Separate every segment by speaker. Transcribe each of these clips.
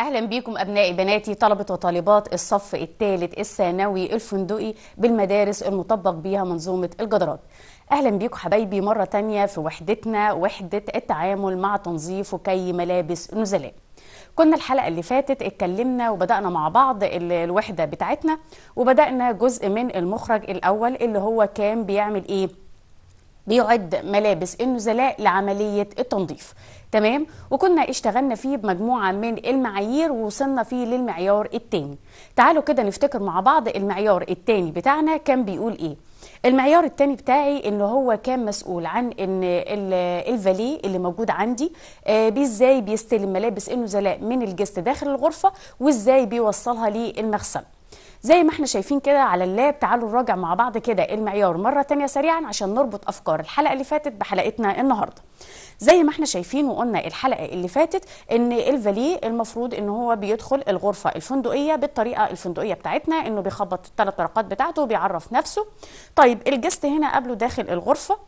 Speaker 1: اهلا بيكم ابنائي بناتي طلبه وطالبات الصف الثالث الثانوي الفندقي بالمدارس المطبق بيها منظومه الجدرات اهلا بيكم حبايبي مره تانية في وحدتنا وحده التعامل مع تنظيف وكي ملابس نزلاء كنا الحلقه اللي فاتت اتكلمنا وبدانا مع بعض الوحده بتاعتنا وبدانا جزء من المخرج الاول اللي هو كان بيعمل ايه بيعد ملابس النزلاء لعملية التنظيف تمام وكنا اشتغلنا فيه بمجموعة من المعايير ووصلنا فيه للمعيار التاني تعالوا كده نفتكر مع بعض المعيار التاني بتاعنا كان بيقول ايه المعيار التاني بتاعي ان هو كان مسؤول عن ان الفاليه اللي موجود عندي آه، ازاي بيستلم ملابس النزلاء من الجست داخل الغرفه وازاي بيوصلها للمخزن زي ما احنا شايفين كده على اللاب تعالوا نراجع مع بعض كده إيه المعيار مرة تانية سريعا عشان نربط أفكار الحلقة اللي فاتت بحلقتنا النهاردة زي ما احنا شايفين وقلنا الحلقه اللي فاتت ان الفالي المفروض ان هو بيدخل الغرفه الفندقيه بالطريقه الفندقيه بتاعتنا انه بيخبط الثلاث طرقات بتاعته وبيعرف نفسه طيب الجست هنا قبله داخل الغرفه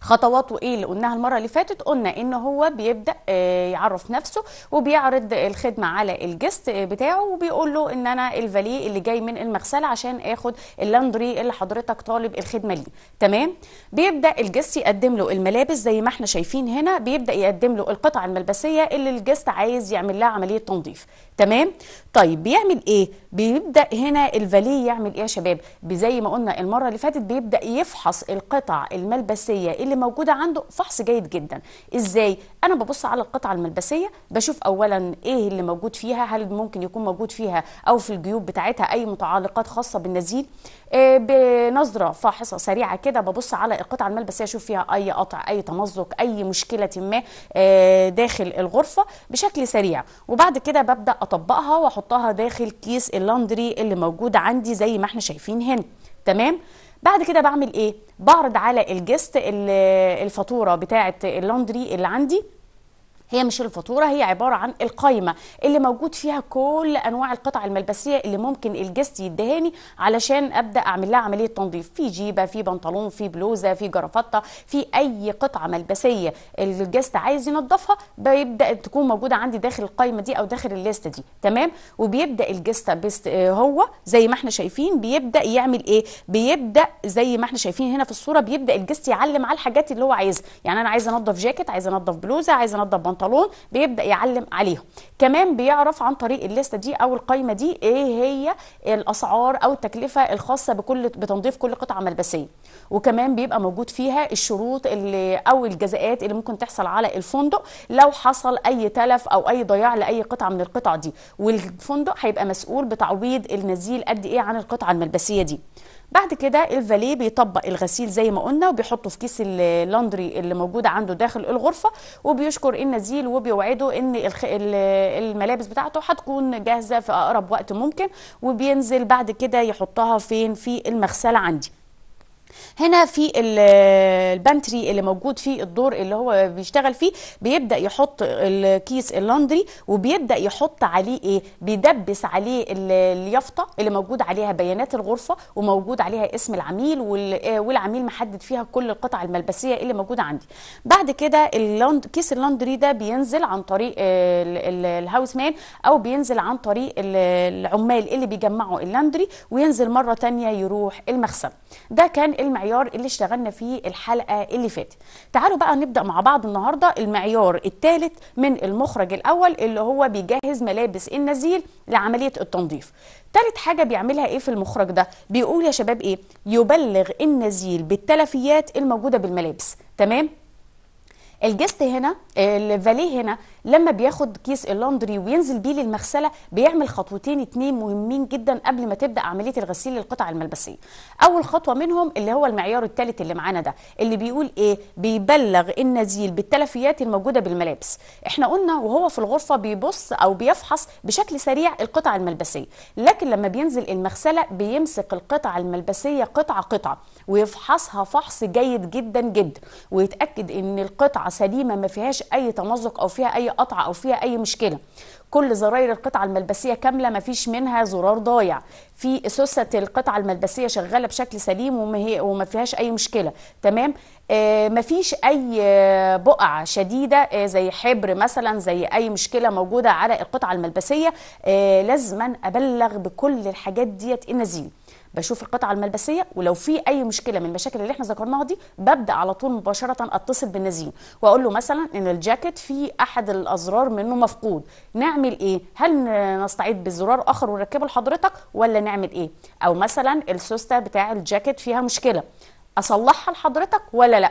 Speaker 1: خطواته ايه اللي قلناها المره اللي فاتت قلنا ان هو بيبدا آه، يعرف نفسه وبيعرض الخدمه على الجست آه، بتاعه وبيقول له ان انا الفاليه اللي جاي من المغسله عشان اخد اللاندري اللي حضرتك طالب الخدمه ليه تمام بيبدا الجست يقدم له الملابس زي ما احنا شايفين هنا بيبدا يقدم له القطع الملبسيه اللي الجست عايز يعمل لها عمليه تنظيف تمام طيب بيعمل ايه بيبدا هنا الفاليه يعمل ايه يا شباب زي ما قلنا المره اللي فاتت بيبدا يفحص القطع الملبسيه اللي موجوده عنده فحص جيد جدا ازاي انا ببص على القطعه الملبسيه بشوف اولا ايه اللي موجود فيها هل ممكن يكون موجود فيها او في الجيوب بتاعتها اي متعلقات خاصه بالنزيل آه، بنظره فاحصه سريعه كده ببص على القطعه الملبسيه اشوف فيها اي قطع اي تمزق اي مشكله ما آه، داخل الغرفه بشكل سريع وبعد كده ببدا اطبقها واحطها داخل كيس اللاندري اللي موجود عندي زي ما احنا شايفين هنا تمام بعد كده بعمل ايه بعرض على الجست الفاتوره بتاعه اللاندري اللي عندي هي مش الفاتوره هي عباره عن القايمه اللي موجود فيها كل انواع القطع الملبسيه اللي ممكن الجست يدهاني علشان ابدا اعمل لها عمليه تنظيف في جيبه في بنطلون في بلوزه في جرافطه في اي قطعه ملبسيه الجست عايز ينظفها بيبدا تكون موجوده عندي داخل القايمه دي او داخل الليسته دي تمام وبيبدا الجست هو زي ما احنا شايفين بيبدا يعمل ايه بيبدا زي ما احنا شايفين هنا في الصوره بيبدا الجست يعلم على الحاجات اللي هو عايزها يعني انا عايز انظف جاكيت عايز انظف بلوزه عايز انظف بنطلون البنطلون بيبدا يعلم عليهم كمان بيعرف عن طريق الليسته دي او القائمه دي ايه هي الاسعار او التكلفه الخاصه بكل بتنظيف كل قطعه ملبسيه وكمان بيبقى موجود فيها الشروط اللي او الجزاءات اللي ممكن تحصل على الفندق لو حصل اي تلف او اي ضياع لاي قطعه من القطع دي والفندق هيبقى مسؤول بتعويض النزيل قد ايه عن القطعه الملبسيه دي بعد كده الفاليه بيطبق الغسيل زي ما قلنا وبيحطه في كيس اللاندري اللي موجودة عنده داخل الغرفه وبيشكر النزيل وبيوعده ان الملابس بتاعته هتكون جاهزه في اقرب وقت ممكن وبينزل بعد كده يحطها فين في المغسله عندي هنا في البانتري اللي موجود فيه الدور اللي هو بيشتغل فيه بيبدا يحط الكيس اللندري وبيبدا يحط عليه ايه بيدبس عليه اليافطه اللي موجود عليها بيانات الغرفه وموجود عليها اسم العميل آه، والعميل محدد فيها كل القطع الملبسيه اللي موجوده عندي بعد كده اللوند كيس اللندري ده بينزل عن طريق آه، الهاوس مان او بينزل عن طريق العمال اللي بيجمعوا اللندري وينزل مره تانية يروح المخزن ده كان المعيار اللي اشتغلنا فيه الحلقه اللي فاتت تعالوا بقى نبدا مع بعض النهارده المعيار الثالث من المخرج الاول اللي هو بيجهز ملابس النزيل لعمليه التنظيف تالت حاجة بيعملها ايه في المخرج ده بيقول يا شباب ايه يبلغ النزيل بالتلفيات الموجودة بالملابس تمام الجست هنا الفاليه هنا لما بياخد كيس اللاندري وينزل بيه للمغسله بيعمل خطوتين اتنين مهمين جدا قبل ما تبدا عمليه الغسيل للقطع الملبسيه اول خطوه منهم اللي هو المعيار الثالث اللي معانا ده اللي بيقول ايه بيبلغ النزيل بالتلفيات الموجوده بالملابس احنا قلنا وهو في الغرفه بيبص او بيفحص بشكل سريع القطع الملبسيه لكن لما بينزل المغسله بيمسك القطع الملبسيه قطعه قطعه ويفحصها فحص جيد جدا جدا ويتاكد ان القطعه سليمه ما فيهاش اي تمزق او فيها اي قطعه او فيها اي مشكله كل زراير القطعه الملبسيه كامله ما فيش منها زرار ضايع في سوسه القطعه الملبسيه شغاله بشكل سليم وما هي وما فيهاش اي مشكله تمام آه مفيش اي آه، بقع شديده آه زي حبر مثلا زي اي مشكله موجوده على القطعه الملبسيه آه لازما ابلغ بكل الحاجات ديت النزيل بشوف القطعه الملبسيه ولو في اي مشكله من المشاكل اللي احنا ذكرناها دي ببدا على طول مباشره اتصل بالنزيل واقول له مثلا ان الجاكيت في احد الازرار منه مفقود نعمل ايه هل نستعيد بزرار اخر ونركبه لحضرتك ولا نعمل ايه او مثلا السوسته بتاع الجاكيت فيها مشكله اصلحها لحضرتك ولا لا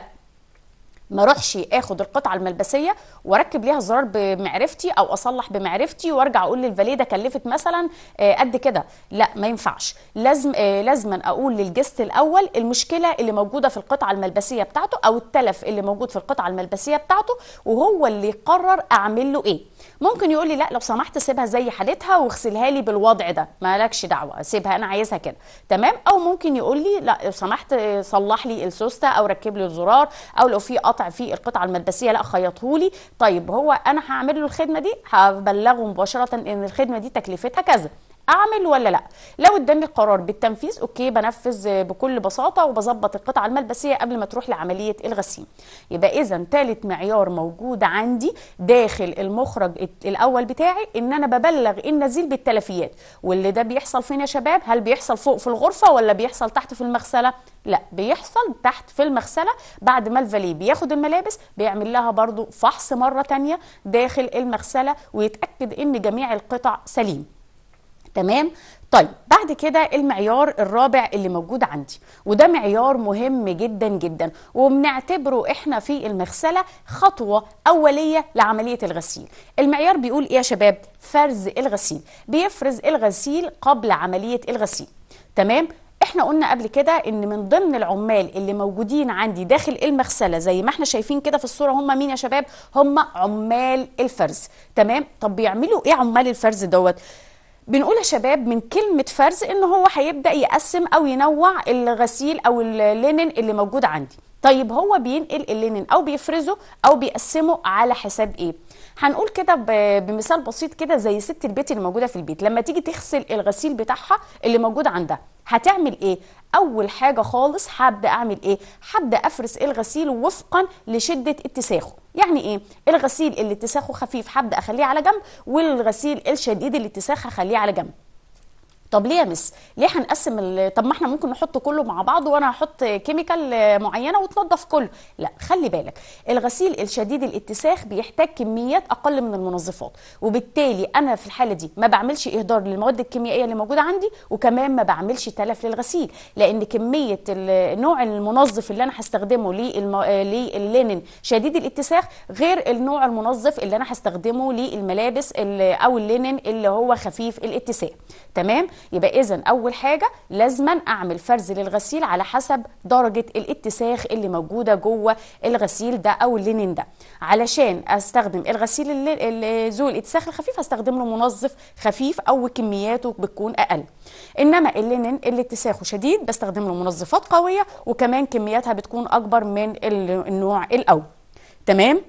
Speaker 1: ما اروحش اخد القطعه الملبسيه واركب ليها الزرار بمعرفتي او اصلح بمعرفتي وارجع اقول للفاليه ده كلفت مثلا آه، قد كده لا ما ينفعش لازم آه، لازما اقول للجست الاول المشكله اللي موجوده في القطعه الملبسيه بتاعته او التلف اللي موجود في القطعه الملبسيه بتاعته وهو اللي يقرر اعمل له ايه ممكن يقول لي لا لو سمحت سيبها زي حالتها واغسلها لي بالوضع ده مالكش دعوه سيبها انا عايزها كده تمام او ممكن يقول لي لا لو سمحت صلح لي السوسته او ركب لي الزرار او لو في قطع في القطعه الملبسيه لا خيطه لي طيب هو انا هعمل له الخدمه دي هبلغه مباشره ان الخدمه دي تكلفتها كذا اعمل ولا لا لو اداني القرار بالتنفيذ اوكي بنفذ بكل بساطه وبظبط القطعه الملبسيه قبل ما تروح لعمليه الغسيل يبقى اذا ثالث معيار موجود عندي داخل المخرج الاول بتاعي ان انا ببلغ النزيل بالتلفيات واللي ده بيحصل فين يا شباب هل بيحصل فوق في الغرفه ولا بيحصل تحت في المغسله لا بيحصل تحت في المغسله بعد ما الفاليه بياخد الملابس بيعمل لها برضو فحص مره ثانيه داخل المغسله ويتاكد ان جميع القطع سليم تمام طيب بعد كده المعيار الرابع اللي موجود عندي وده معيار مهم جدا جدا وبنعتبره احنا في المغسله خطوه اوليه لعمليه الغسيل المعيار بيقول ايه يا شباب فرز الغسيل بيفرز الغسيل قبل عمليه الغسيل تمام احنا قلنا قبل كده ان من ضمن العمال اللي موجودين عندي داخل المغسله زي ما احنا شايفين كده في الصوره هم مين يا شباب هم عمال الفرز تمام طب بيعملوا ايه عمال الفرز دوت بنقول يا شباب من كلمه فرز ان هو هيبدا يقسم او ينوع الغسيل او اللينن اللي موجود عندي طيب هو بينقل اللينن او بيفرزه او بيقسمه على حساب ايه هنقول كده بمثال بسيط كده زي ست البيت اللي موجوده في البيت لما تيجي تغسل الغسيل بتاعها اللي موجود عندها هتعمل ايه اول حاجه خالص هبدا اعمل ايه هبدا افرز الغسيل وفقا لشده اتساخه يعني ايه الغسيل اللي اتساخه خفيف هبدا اخليه على جنب والغسيل الشديد اللي اتساخه اخليه على جنب طب ليه يا مس ليه هنقسم طب ما احنا ممكن نحط كله مع بعض وانا هحط كيميكال معينه وتنضف كله لا خلي بالك الغسيل الشديد الاتساخ بيحتاج كميات اقل من المنظفات وبالتالي انا في الحاله دي ما بعملش اهدار للمواد الكيميائيه اللي موجوده عندي وكمان ما بعملش تلف للغسيل لان كميه النوع المنظف اللي انا هستخدمه لللينن شديد الاتساخ غير النوع المنظف اللي انا هستخدمه للملابس او اللينن اللي هو خفيف الاتساخ تمام يبقى اذا اول حاجه لازما اعمل فرز للغسيل على حسب درجه الاتساخ اللي موجوده جوه الغسيل ده او اللينين ده علشان استخدم الغسيل اللي ذو الاتساخ الخفيف استخدم له منظف خفيف او كمياته بتكون اقل انما اللينين اللي اتساخه شديد بستخدم له منظفات قويه وكمان كمياتها بتكون اكبر من النوع الاول تمام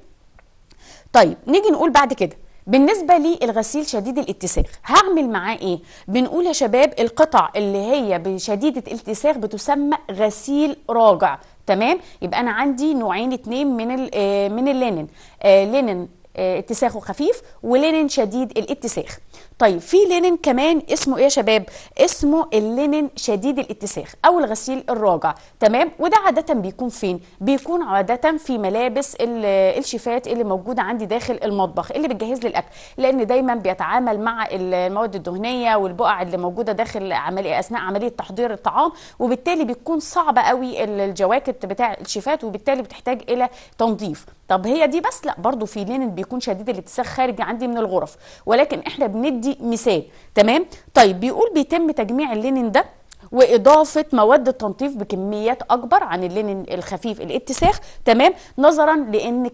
Speaker 1: طيب نيجي نقول بعد كده بالنسبه للغسيل شديد الاتساخ هعمل معاه ايه بنقول يا شباب القطع اللي هي بشديده الاتساخ بتسمى غسيل راجع تمام يبقى انا عندي نوعين اتنين من آه، من اللينن آه لينن آه، اتساخه خفيف ولينن شديد الاتساخ طيب في لينن كمان اسمه ايه يا شباب اسمه اللينن شديد الاتساخ او الغسيل الراجع تمام وده عاده بيكون فين بيكون عاده في ملابس الشيفات اللي موجوده عندي داخل المطبخ اللي بتجهز لي الاكل لان دايما بيتعامل مع المواد الدهنيه والبقع اللي موجوده داخل عمليه اثناء عمليه تحضير الطعام وبالتالي بتكون صعبه قوي الجواكت بتاع الشيفات وبالتالي بتحتاج الى تنظيف طب هي دي بس لا برضو في لينن بيكون شديد الاتساخ خارج عندي من الغرف ولكن احنا بندي ادي مثال تمام طيب بيقول بيتم تجميع اللينين ده واضافه مواد التنطيف بكميات اكبر عن اللينين الخفيف الاتساخ تمام نظرا لان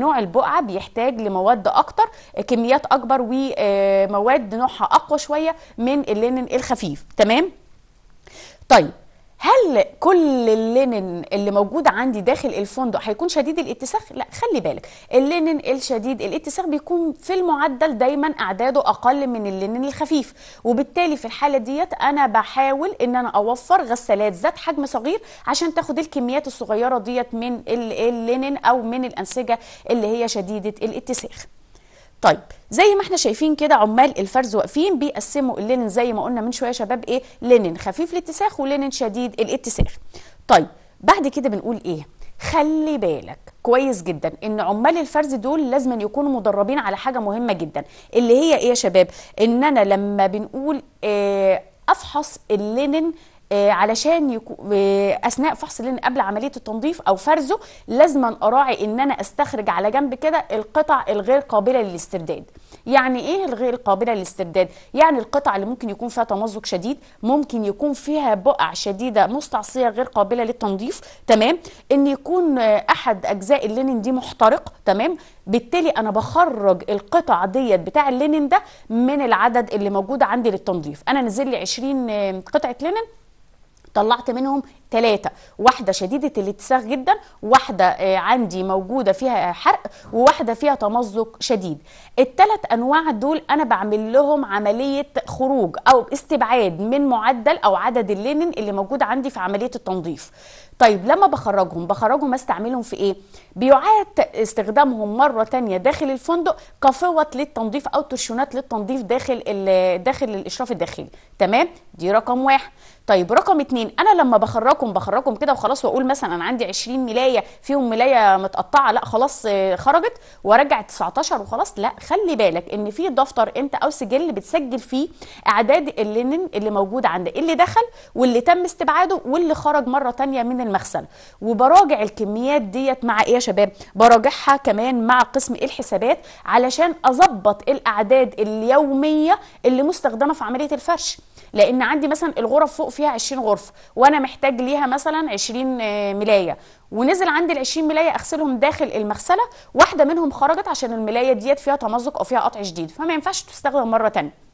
Speaker 1: نوع البقعه بيحتاج لمواد اكتر كميات اكبر ومواد آه، نوعها اقوى شويه من اللينين الخفيف تمام طيب هل كل اللينن اللي موجود عندي داخل الفندق هيكون شديد الاتساخ؟ لا خلي بالك اللينن الشديد الاتساخ بيكون في المعدل دايما اعداده اقل من اللينن الخفيف وبالتالي في الحاله ديت انا بحاول ان انا اوفر غسالات ذات حجم صغير عشان تاخد الكميات الصغيره ديت من اللينن او من الانسجه اللي هي شديده الاتساخ. طيب زي ما احنا شايفين كده عمال الفرز واقفين بيقسموا اللينن زي ما قلنا من شويه شباب ايه لينن خفيف الاتساخ ولينن شديد الاتساخ طيب بعد كده بنقول ايه خلي بالك كويس جدا ان عمال الفرز دول لازم يكونوا مدربين على حاجه مهمه جدا اللي هي ايه يا شباب ان انا لما بنقول إيه افحص اللينن آه، علشان يكو... آه، اثناء فحص اللين قبل عمليه التنظيف او فرزه لازم اراعي ان انا استخرج على جنب كده القطع الغير قابله للاسترداد يعني ايه الغير قابله للاسترداد يعني القطع اللي ممكن يكون فيها تمزق شديد ممكن يكون فيها بقع شديده مستعصيه غير قابله للتنظيف تمام ان يكون آه، احد اجزاء اللينن دي محترق تمام بالتالي انا بخرج القطع ديت بتاع اللينن ده من العدد اللي موجود عندي للتنظيف انا نزل لي 20 قطعه لينن طلعت منهم ثلاثة واحدة شديدة الاتساخ جدا واحدة آه، عندي موجودة فيها حرق وواحدة فيها تمزق شديد الثلاث أنواع دول أنا بعمل لهم عملية خروج أو استبعاد من معدل أو عدد اللينين اللي موجود عندي في عملية التنظيف طيب لما بخرجهم بخرجهم استعملهم في ايه بيعاد استخدامهم مره تانية داخل الفندق كفوط للتنظيف او ترشونات للتنظيف داخل داخل الاشراف الداخلي تمام دي رقم واحد طيب رقم اتنين انا لما بخرج بخرجهم بخرجكم كده وخلاص واقول مثلا انا عندي 20 ملايه فيهم ملايه متقطعه لا خلاص آه، خرجت وارجع 19 وخلاص لا خلي بالك ان في دفتر انت او سجل بتسجل فيه اعداد اللي اللي موجود عندك اللي دخل واللي تم استبعاده واللي خرج مره ثانيه من المغسل وبراجع الكميات ديت مع ايه يا شباب براجعها كمان مع قسم الحسابات علشان اظبط الاعداد اليوميه اللي مستخدمه في عمليه الفرش لان عندي مثلا الغرف فوق فيها 20 غرفه وانا محتاج ليها مثلا 20 آه، ملايه ونزل عندي ال 20 ملايه اغسلهم داخل المغسله واحده منهم خرجت عشان الملايه ديت فيها تمزق او فيها قطع شديد فما ينفعش تستخدم مره ثانيه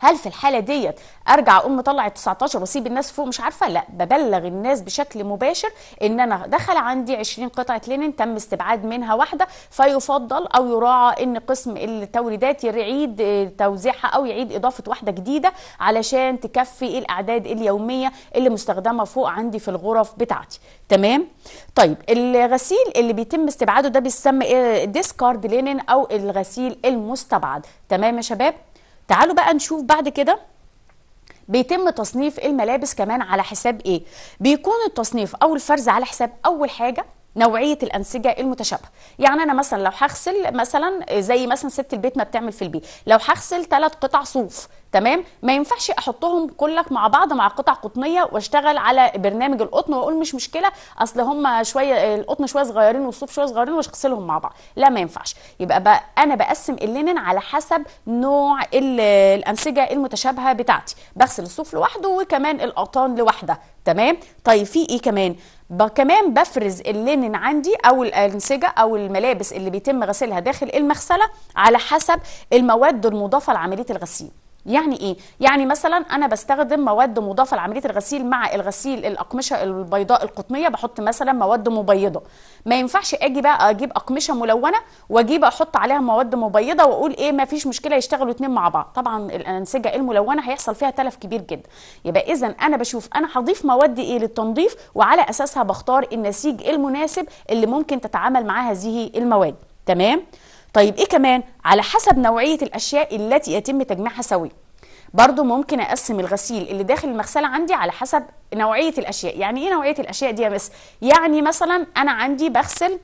Speaker 1: هل في الحاله ديت ارجع اقوم مطلع ال 19 واسيب الناس فوق مش عارفه لا ببلغ الناس بشكل مباشر ان انا دخل عندي 20 قطعه لينن تم استبعاد منها واحده فيفضل او يراعى ان قسم التوريدات يعيد توزيعها او يعيد اضافه واحده جديده علشان تكفي الاعداد اليوميه اللي مستخدمه فوق عندي في الغرف بتاعتي تمام طيب الغسيل اللي بيتم استبعاده ده بيسمى ديسكارد إيه؟ لينن او الغسيل المستبعد تمام يا شباب تعالوا بقى نشوف بعد كده بيتم تصنيف الملابس كمان على حساب ايه بيكون التصنيف او الفرز على حساب اول حاجه نوعيه الانسجه المتشابهه يعني انا مثلا لو هغسل مثلا زي مثلا ست البيت ما بتعمل في البيت لو هغسل ثلاث قطع صوف تمام ما ينفعش احطهم كلك مع بعض مع قطع قطنيه واشتغل على برنامج القطن واقول مش مشكله اصل هم شويه القطن شويه صغيرين والصوف شويه صغيرين واغسلهم مع بعض لا ما ينفعش يبقى بقى انا بقسم اللينن على حسب نوع الانسجه المتشابهه بتاعتي بغسل الصوف لوحده وكمان القطان لوحده تمام طيب في ايه كمان كمان بفرز اللينن عندي او الانسجه او الملابس اللي بيتم غسيلها داخل المغسله على حسب المواد المضافه لعمليه الغسيل يعني ايه يعني مثلا انا بستخدم مواد مضافه لعمليه الغسيل مع الغسيل الاقمشه البيضاء القطنيه بحط مثلا مواد مبيضه ما ينفعش اجي بقى اجيب اقمشه ملونه واجيب احط عليها مواد مبيضه واقول ايه ما فيش مشكله يشتغلوا اتنين مع بعض طبعا الانسجه إيه الملونه هيحصل فيها تلف كبير جدا يبقى اذا انا بشوف انا هضيف مواد ايه للتنظيف وعلى اساسها بختار النسيج المناسب اللي ممكن تتعامل معاه هذه المواد تمام طيب ايه كمان على حسب نوعيه الاشياء التي يتم تجميعها سوي برضو ممكن اقسم الغسيل اللي داخل المغسله عندي على حسب نوعيه الاشياء يعني ايه نوعيه الاشياء دي يا مس يعني مثلا انا عندي بغسل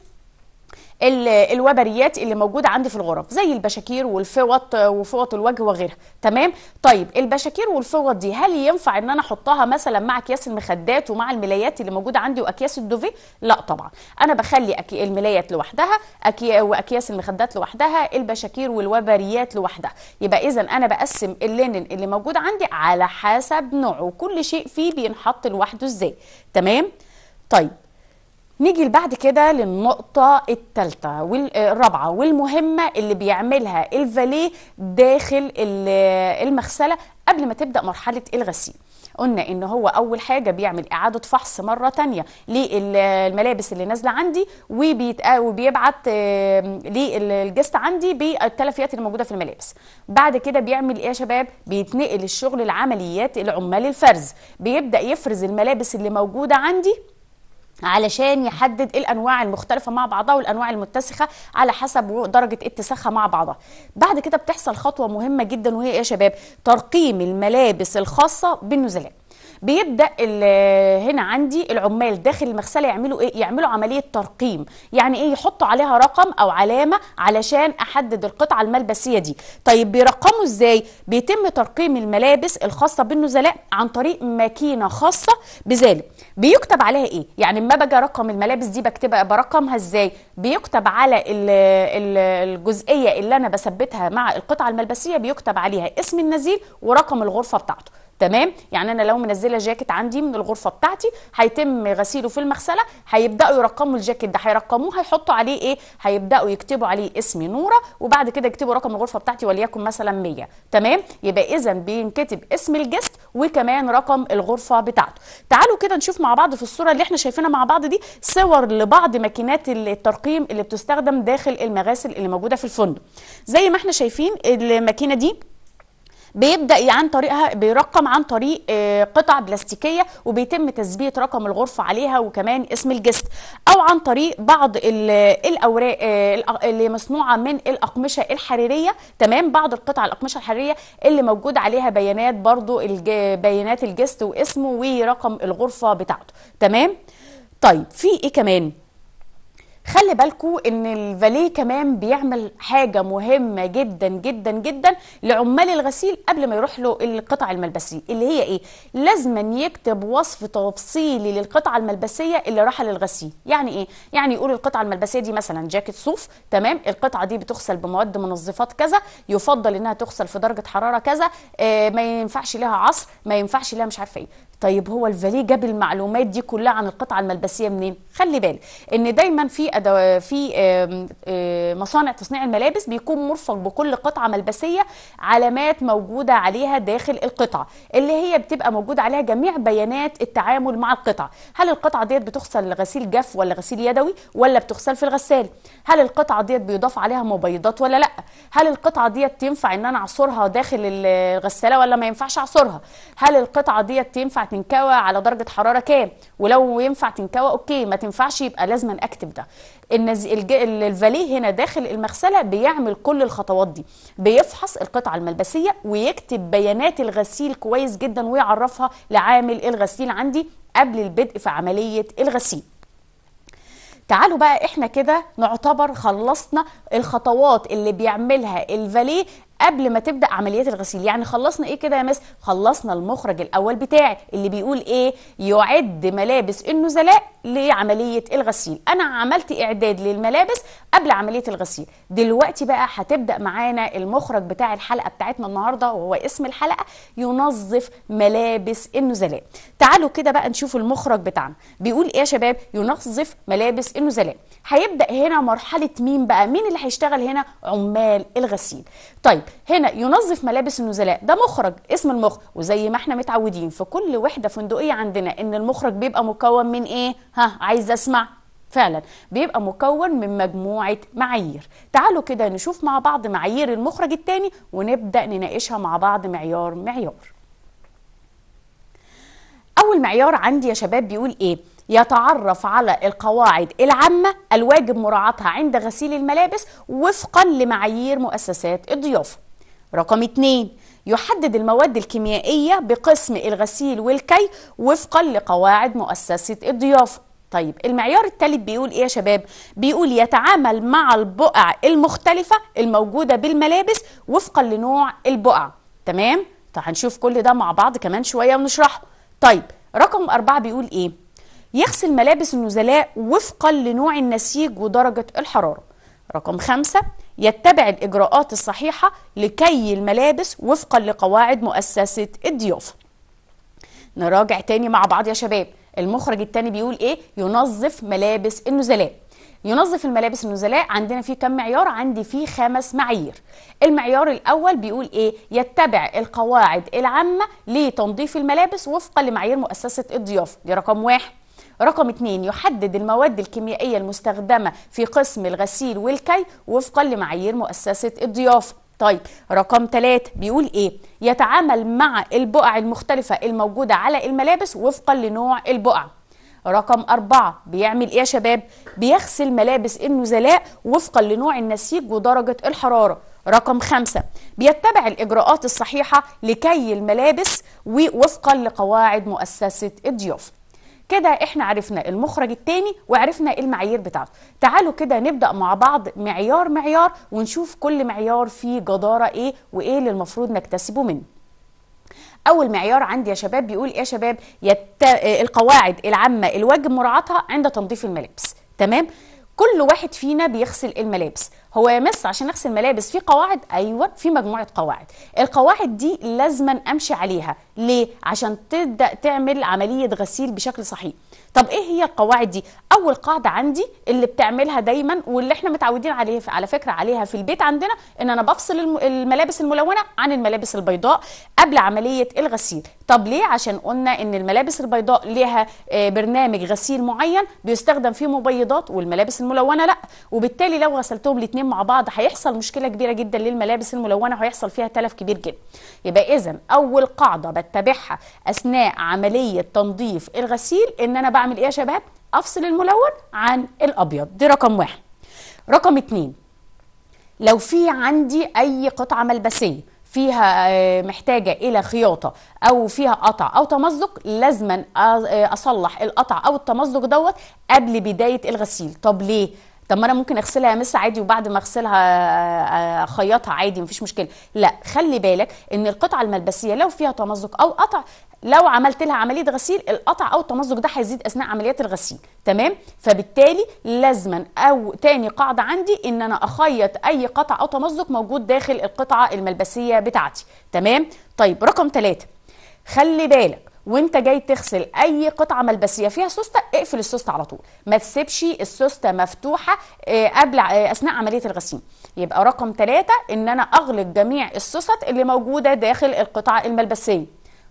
Speaker 1: الوبريات اللي موجوده عندي في الغرف زي البشاكير والفوط وفوط الوجه وغيرها تمام طيب البشاكير والفوط دي هل ينفع ان انا احطها مثلا مع اكياس المخدات ومع الملايات اللي موجوده عندي واكياس الدوفي لا طبعا انا بخلي أكي... الملايات لوحدها أكي... واكياس المخدات لوحدها البشاكير والوبريات لوحدها يبقى اذا انا بقسم اللينن اللي موجود عندي على حسب نوعه كل شيء فيه بينحط لوحده ازاي تمام طيب نيجي بعد كده للنقطة التالتة والرابعة آه، والمهمة اللي بيعملها الفاليه داخل آه، المغسلة قبل ما تبدأ مرحلة الغسيل قلنا ان هو اول حاجه بيعمل اعاده فحص مره تانية للملابس اللي نازله عندي آه، وبيبعت للجست عندي بالتلفيات اللي موجوده في الملابس بعد كده بيعمل ايه يا شباب بيتنقل الشغل العمليات العمال الفرز بيبدا يفرز الملابس اللي موجوده عندي علشان يحدد الانواع المختلفه مع بعضها والانواع المتسخه على حسب درجه اتساخها مع بعضها بعد كده بتحصل خطوه مهمه جدا وهي ايه يا شباب ترقيم الملابس الخاصه بالنزلات بيبدا هنا عندي العمال داخل المغسله يعملوا ايه يعملوا عمليه ترقيم يعني ايه يحطوا عليها رقم او علامه علشان احدد القطعه الملبسيه دي طيب بيرقموا ازاي بيتم ترقيم الملابس الخاصه بالنزلاء عن طريق ماكينه خاصه بذلك بيكتب عليها ايه يعني ما باجي رقم الملابس دي بكتبها برقمها ازاي بيكتب على الجزئيه اللي انا بثبتها مع القطعه الملبسيه بيكتب عليها اسم النزيل ورقم الغرفه بتاعته تمام يعني انا لو منزله جاكيت عندي من الغرفه بتاعتي هيتم غسيله في المغسله هيبداوا يرقموا الجاكيت ده هيرقموه هيحطوا عليه ايه هيبداوا يكتبوا عليه اسمي نوره وبعد كده يكتبوا رقم الغرفه بتاعتي وليكن مثلا 100 تمام يبقى اذا بينكتب اسم الجست وكمان رقم الغرفه بتاعته تعالوا كده نشوف مع بعض في الصوره اللي احنا شايفينها مع بعض دي صور لبعض ماكينات الترقيم اللي بتستخدم داخل المغاسل اللي موجوده في الفندق زي ما احنا شايفين الماكينه دي بيبدا عن طريقها بيرقم عن طريق آه، قطع بلاستيكيه وبيتم تثبيت رقم الغرفه عليها وكمان اسم الجست او عن طريق بعض الاوراق آه، اللي مصنوعه من الاقمشه الحريريه تمام بعض القطع الاقمشه الحريريه اللي موجود عليها بيانات برضو بيانات الجست واسمه ورقم الغرفه بتاعته تمام طيب في ايه كمان خلي بالكو ان الفاليه كمان بيعمل حاجه مهمه جدا جدا جدا لعمال الغسيل قبل ما يروح له القطع الملبسيه اللي هي ايه لازما يكتب وصف تفصيلي للقطعه الملبسيه اللي راح للغسيل يعني ايه يعني يقول القطعه الملبسيه دي مثلا جاكيت صوف تمام القطعه دي بتغسل بمواد منظفات كذا يفضل انها تغسل في درجه حراره كذا آه ما ينفعش لها عصر ما ينفعش لها مش عارفه ايه طيب هو الفاليه جاب المعلومات دي كلها عن القطعه الملبسيه منين خلي بالك ان دايما في أدو... في مصانع تصنيع الملابس بيكون مرفق بكل قطعه ملبسيه علامات موجوده عليها داخل القطعه اللي هي بتبقى موجود عليها جميع بيانات التعامل مع القطعه هل القطعه ديت بتغسل غسيل جاف ولا غسيل يدوي ولا بتغسل في الغسال هل القطعه ديت بيضاف عليها مبيضات ولا لا هل القطعه ديت تنفع ان انا اعصرها داخل الغساله ولا ما ينفعش اعصرها هل القطعه ديت تنفع تنكوى على درجه حراره كام ولو ينفع تنكوى اوكي ما تنفعش يبقى لازم اكتب ده النز... الج... الفاليه هنا داخل المغسله بيعمل كل الخطوات دي بيفحص القطعه الملبسيه ويكتب بيانات الغسيل كويس جدا ويعرفها لعامل الغسيل عندي قبل البدء في عمليه الغسيل تعالوا بقى احنا كده نعتبر خلصنا الخطوات اللي بيعملها الفاليه قبل ما تبدا عمليات الغسيل يعني خلصنا ايه كده يا مس خلصنا المخرج الاول بتاعي اللي بيقول ايه يعد ملابس النزلاء لعمليه الغسيل انا عملت اعداد للملابس قبل عمليه الغسيل دلوقتي بقى هتبدا معانا المخرج بتاع الحلقه بتاعتنا النهارده وهو اسم الحلقه ينظف ملابس النزلاء تعالوا كده بقى نشوف المخرج بتاعنا بيقول ايه يا شباب ينظف ملابس النزلاء هيبدا هنا مرحله مين بقى مين اللي هيشتغل هنا عمال الغسيل طيب هنا ينظف ملابس النزلاء ده مخرج اسم المخرج وزي ما احنا متعودين في كل وحده فندقيه عندنا ان المخرج بيبقى مكون من ايه ها عايزه اسمع فعلا بيبقى مكون من مجموعة معايير تعالوا كده نشوف مع بعض معايير المخرج الثاني ونبدأ نناقشها مع بعض معيار معيار أول معيار عندي يا شباب بيقول إيه يتعرف على القواعد العامة الواجب مراعاتها عند غسيل الملابس وفقا لمعايير مؤسسات الضيافة رقم 2 يحدد المواد الكيميائية بقسم الغسيل والكي وفقا لقواعد مؤسسة الضيافة طيب المعيار التالت بيقول ايه يا شباب بيقول يتعامل مع البقع المختلفة الموجودة بالملابس وفقا لنوع البقع تمام طيب هنشوف كل ده مع بعض كمان شوية ونشرحه طيب رقم أربعة بيقول ايه يغسل ملابس النزلاء وفقا لنوع النسيج ودرجة الحرارة رقم خمسة يتبع الإجراءات الصحيحة لكي الملابس وفقا لقواعد مؤسسة الضيافة نراجع تاني مع بعض يا شباب المخرج التاني بيقول ايه ينظف ملابس النزلاء ينظف الملابس النزلاء عندنا فيه كم معيار عندي فيه خمس معايير المعيار الاول بيقول ايه يتبع القواعد العامه لتنظيف الملابس وفقا لمعايير مؤسسه الضيافه دي رقم واحد رقم اثنين يحدد المواد الكيميائية المستخدمة في قسم الغسيل والكي وفقا لمعايير مؤسسة الضيافة طيب رقم تلاتة بيقول ايه يتعامل مع البقع المختلفة الموجودة على الملابس وفقا لنوع البقع رقم أربعة بيعمل إيه يا شباب؟ بيغسل ملابس النزلاء وفقا لنوع النسيج ودرجة الحرارة رقم خمسة بيتبع الإجراءات الصحيحة لكي الملابس ووفقا لقواعد مؤسسة الضيافة كده احنا عرفنا المخرج الثاني وعرفنا المعايير بتاعته تعالوا كده نبدا مع بعض معيار معيار ونشوف كل معيار فيه جداره ايه وايه اللي المفروض نكتسبه منه اول معيار عندي يا شباب بيقول ايه يا شباب يت... القواعد العامه الواجب مراعاتها عند تنظيف الملابس تمام كل واحد فينا بيغسل الملابس هو يا مس عشان اغسل ملابس في قواعد ايوه في مجموعه قواعد القواعد دي لازما امشي عليها ليه عشان تبدا تعمل عمليه غسيل بشكل صحيح طب ايه هي القواعد دي اول قاعده عندي اللي بتعملها دايما واللي احنا متعودين عليه على فكره عليها في البيت عندنا ان انا بفصل الملابس الملونه عن الملابس البيضاء قبل عمليه الغسيل طب ليه عشان قلنا ان الملابس البيضاء ليها آه، برنامج غسيل معين بيستخدم فيه مبيضات والملابس الملونه لا وبالتالي لو غسلتهم الاثنين الاثنين مع بعض هيحصل مشكله كبيره جدا للملابس الملونه وهيحصل فيها تلف كبير جدا يبقى اذا اول قاعده بتبعها اثناء عمليه تنظيف الغسيل ان انا بعمل ايه يا شباب افصل الملون عن الابيض دي رقم واحد رقم اتنين لو في عندي اي قطعه ملبسيه فيها آه، محتاجة إلى خياطة أو فيها قطع أو تمزق لازما آه، أصلح القطع أو التمزق دوت قبل بداية الغسيل طب ليه؟ طب ما انا ممكن اغسلها يا مس عادي وبعد ما اغسلها آه، آه، اخيطها عادي مفيش مشكله لا خلي بالك ان القطعه الملبسيه لو فيها تمزق او قطع لو عملت لها عمليه غسيل القطع او التمزق ده هيزيد اثناء عمليات الغسيل تمام فبالتالي لازما او تاني قاعده عندي ان انا اخيط اي قطع او تمزق موجود داخل القطعه الملبسيه بتاعتي تمام طيب رقم ثلاثة خلي بالك وانت جاي تغسل اي قطعه ملبسيه فيها سوسته اقفل السوسته على طول ما تسيبش السوسته مفتوحه آه، قبل آه، اثناء عمليه الغسيل يبقى رقم ثلاثة ان انا اغلق جميع السوست اللي موجوده داخل القطعه الملبسيه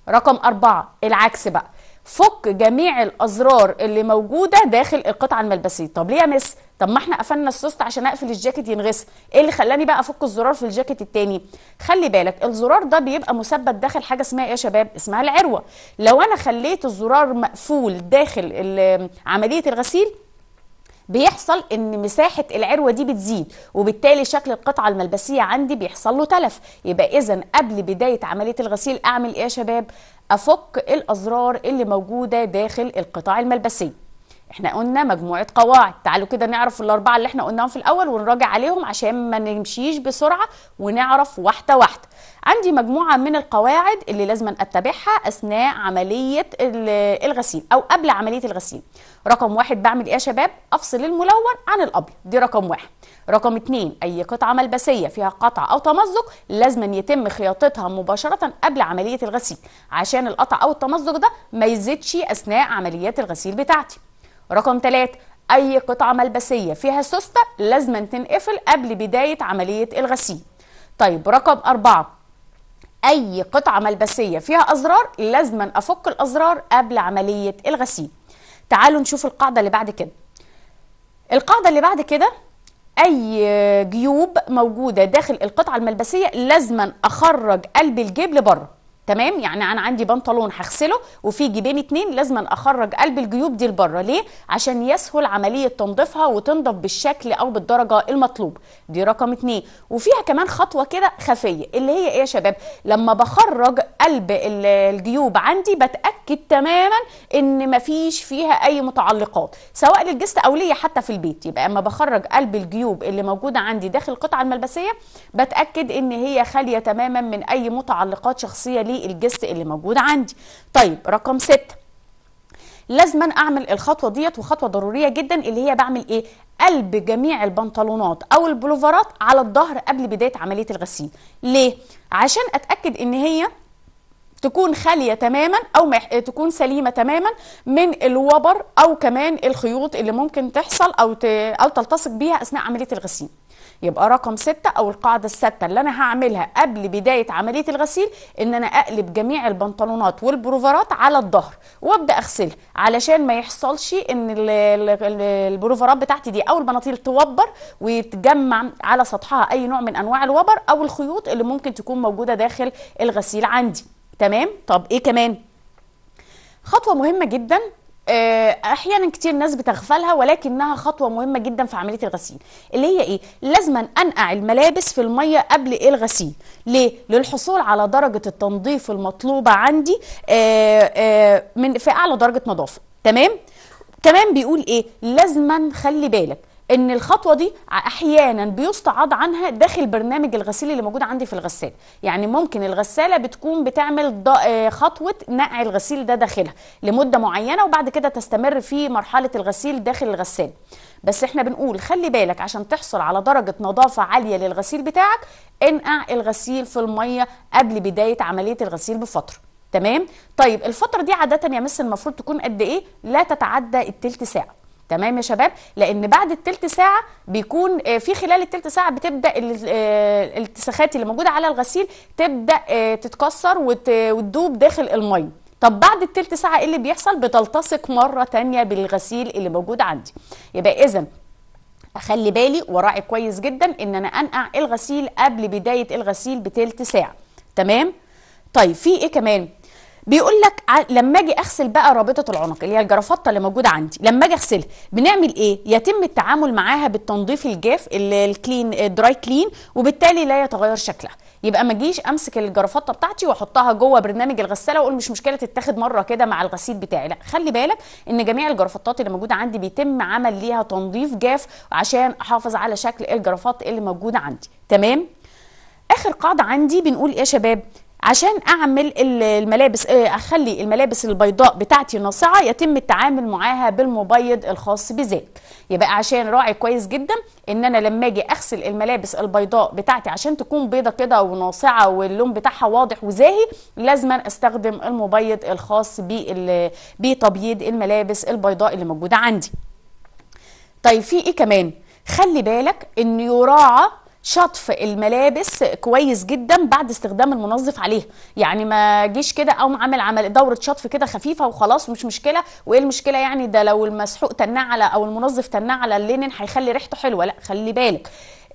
Speaker 1: رقم أربعة العكس بقى فك جميع الازرار اللي موجوده داخل القطعه الملبسيه طب ليه يا مس طب ما احنا قفلنا السوست عشان اقفل الجاكيت ينغسل ايه اللي خلاني بقى افك الزرار في الجاكيت التاني خلي بالك الزرار ده بيبقى مثبت داخل حاجه اسمها ايه يا شباب اسمها العروه لو انا خليت الزرار مقفول داخل عمليه الغسيل بيحصل ان مساحه العروه دي بتزيد وبالتالي شكل القطعه الملبسيه عندي بيحصل له تلف يبقى اذا قبل بدايه عمليه الغسيل اعمل ايه يا شباب افك الازرار اللي موجوده داخل القطع الملبسيه احنا قلنا مجموعه قواعد تعالوا كده نعرف الاربعه اللي احنا قلناهم في الاول ونراجع عليهم عشان ما نمشيش بسرعه ونعرف واحده واحده عندي مجموعه من القواعد اللي لازم اتبعها اثناء عمليه الغسيل او قبل عمليه الغسيل رقم واحد بعمل ايه يا شباب افصل الملون عن الابيض دي رقم واحد رقم اتنين اي قطعه ملبسيه فيها قطع او تمزق لازم يتم خياطتها مباشره قبل عمليه الغسيل عشان القطع او التمزق ده ما يزيدش اثناء عمليات الغسيل بتاعتي رقم تلاتة اي قطعه ملبسيه فيها سوسته لازم تنقفل قبل بدايه عمليه الغسيل طيب رقم أربعة اي قطعه ملبسيه فيها ازرار لازما افك الازرار قبل عمليه الغسيل تعالوا نشوف القاعدة اللي بعد كده القاعدة اللي بعد كده أي جيوب موجودة داخل القطعة الملبسية لازم أخرج قلب الجيب لبره تمام يعني انا عندي بنطلون هغسله وفي جيبين اتنين لازم اخرج قلب الجيوب دي لبره ليه عشان يسهل عمليه تنظيفها وتنضف بالشكل او بالدرجه المطلوب دي رقم اتنين وفيها كمان خطوه كده خفيه اللي هي ايه يا شباب لما بخرج قلب الجيوب عندي بتاكد تماما ان مفيش فيها اي متعلقات سواء للجست او ليا حتى في البيت يبقى اما بخرج قلب الجيوب اللي موجوده عندي داخل القطعه الملبسيه بتاكد ان هي خاليه تماما من اي متعلقات شخصيه ليه الجست اللي موجود عندي طيب رقم 6 لازما اعمل الخطوه ديت وخطوه ضروريه جدا اللي هي بعمل ايه قلب جميع البنطلونات او البلوفرات على الظهر قبل بدايه عمليه الغسيل ليه عشان اتاكد ان هي تكون خاليه تماما او مح... تكون سليمه تماما من الوبر او كمان الخيوط اللي ممكن تحصل او ت... او تلتصق بيها اثناء عمليه الغسيل يبقى رقم ستة أو القاعدة الستة اللي أنا هعملها قبل بداية عملية الغسيل إن أنا أقلب جميع البنطلونات والبروفرات على الظهر وأبدأ أغسلها علشان ما يحصلش إن البروفرات بتاعتي دي أو البناطيل توبر ويتجمع على سطحها أي نوع من أنواع الوبر أو الخيوط اللي ممكن تكون موجودة داخل الغسيل عندي تمام طب إيه كمان خطوة مهمة جدا آه، احيانا كتير ناس بتغفلها ولكنها خطوه مهمه جدا في عمليه الغسيل اللي هي ايه لازما انقع الملابس في الميه قبل إيه الغسيل ليه للحصول على درجه التنظيف المطلوبه عندي آه، آه، من في اعلى درجه نظافه تمام كمان بيقول ايه لازما خلي بالك ان الخطوه دي احيانا بيستعاض عنها داخل برنامج الغسيل اللي موجود عندي في الغساله يعني ممكن الغساله بتكون بتعمل آه، خطوه نقع الغسيل ده داخلها لمده معينه وبعد كده تستمر في مرحله الغسيل داخل الغساله بس احنا بنقول خلي بالك عشان تحصل على درجه نظافه عاليه للغسيل بتاعك انقع الغسيل في الميه قبل بدايه عمليه الغسيل بفتره تمام طيب الفتره دي عاده يا مس المفروض تكون قد ايه لا تتعدى التلت ساعه تمام يا شباب لان بعد التلت ساعه بيكون آه، في خلال التلت ساعه بتبدا آه، الاتساخات اللي موجوده على الغسيل تبدا آه، تتكسر وتدوب داخل الميه طب بعد التلت ساعه ايه اللي بيحصل بتلتصق مره تانية بالغسيل اللي موجود عندي يبقى اذا اخلي بالي وراعي كويس جدا ان انا انقع الغسيل قبل بدايه الغسيل بتلت ساعه تمام طيب في ايه كمان بيقول لك لما اجي اغسل بقى رابطه العنق اللي هي الجرافطه اللي موجوده عندي لما اجي اغسلها بنعمل ايه يتم التعامل معاها بالتنظيف الجاف الكلين الدراي كلين وبالتالي لا يتغير شكلها يبقى ما اجيش امسك الجرافطه بتاعتي واحطها جوه برنامج الغساله واقول مش مشكله تتاخد مره كده مع الغسيل بتاعي لا خلي بالك ان جميع الجرافطات اللي موجوده عندي بيتم عمل ليها تنظيف جاف عشان احافظ على شكل الجرافات اللي موجوده عندي تمام اخر قاعده عندي بنقول ايه يا شباب عشان اعمل الملابس آه، اخلي الملابس البيضاء بتاعتي ناصعه يتم التعامل معاها بالمبيض الخاص بذلك يبقى عشان راعي كويس جدا ان انا لما اجي اغسل الملابس البيضاء بتاعتي عشان تكون بيضه كده وناصعه واللون بتاعها واضح وزاهي لازم استخدم المبيض الخاص بتبييض الملابس البيضاء اللي موجوده عندي طيب في ايه كمان خلي بالك ان يراعى شطف الملابس كويس جدا بعد استخدام المنظف عليها يعني ما جيش كده اقوم عامل عمل دوره شطف كده خفيفه وخلاص ومش مشكله وايه المشكله يعني ده لو المسحوق تناه على او المنظف تناه على اللينن هيخلي ريحته حلوه لا خلي بالك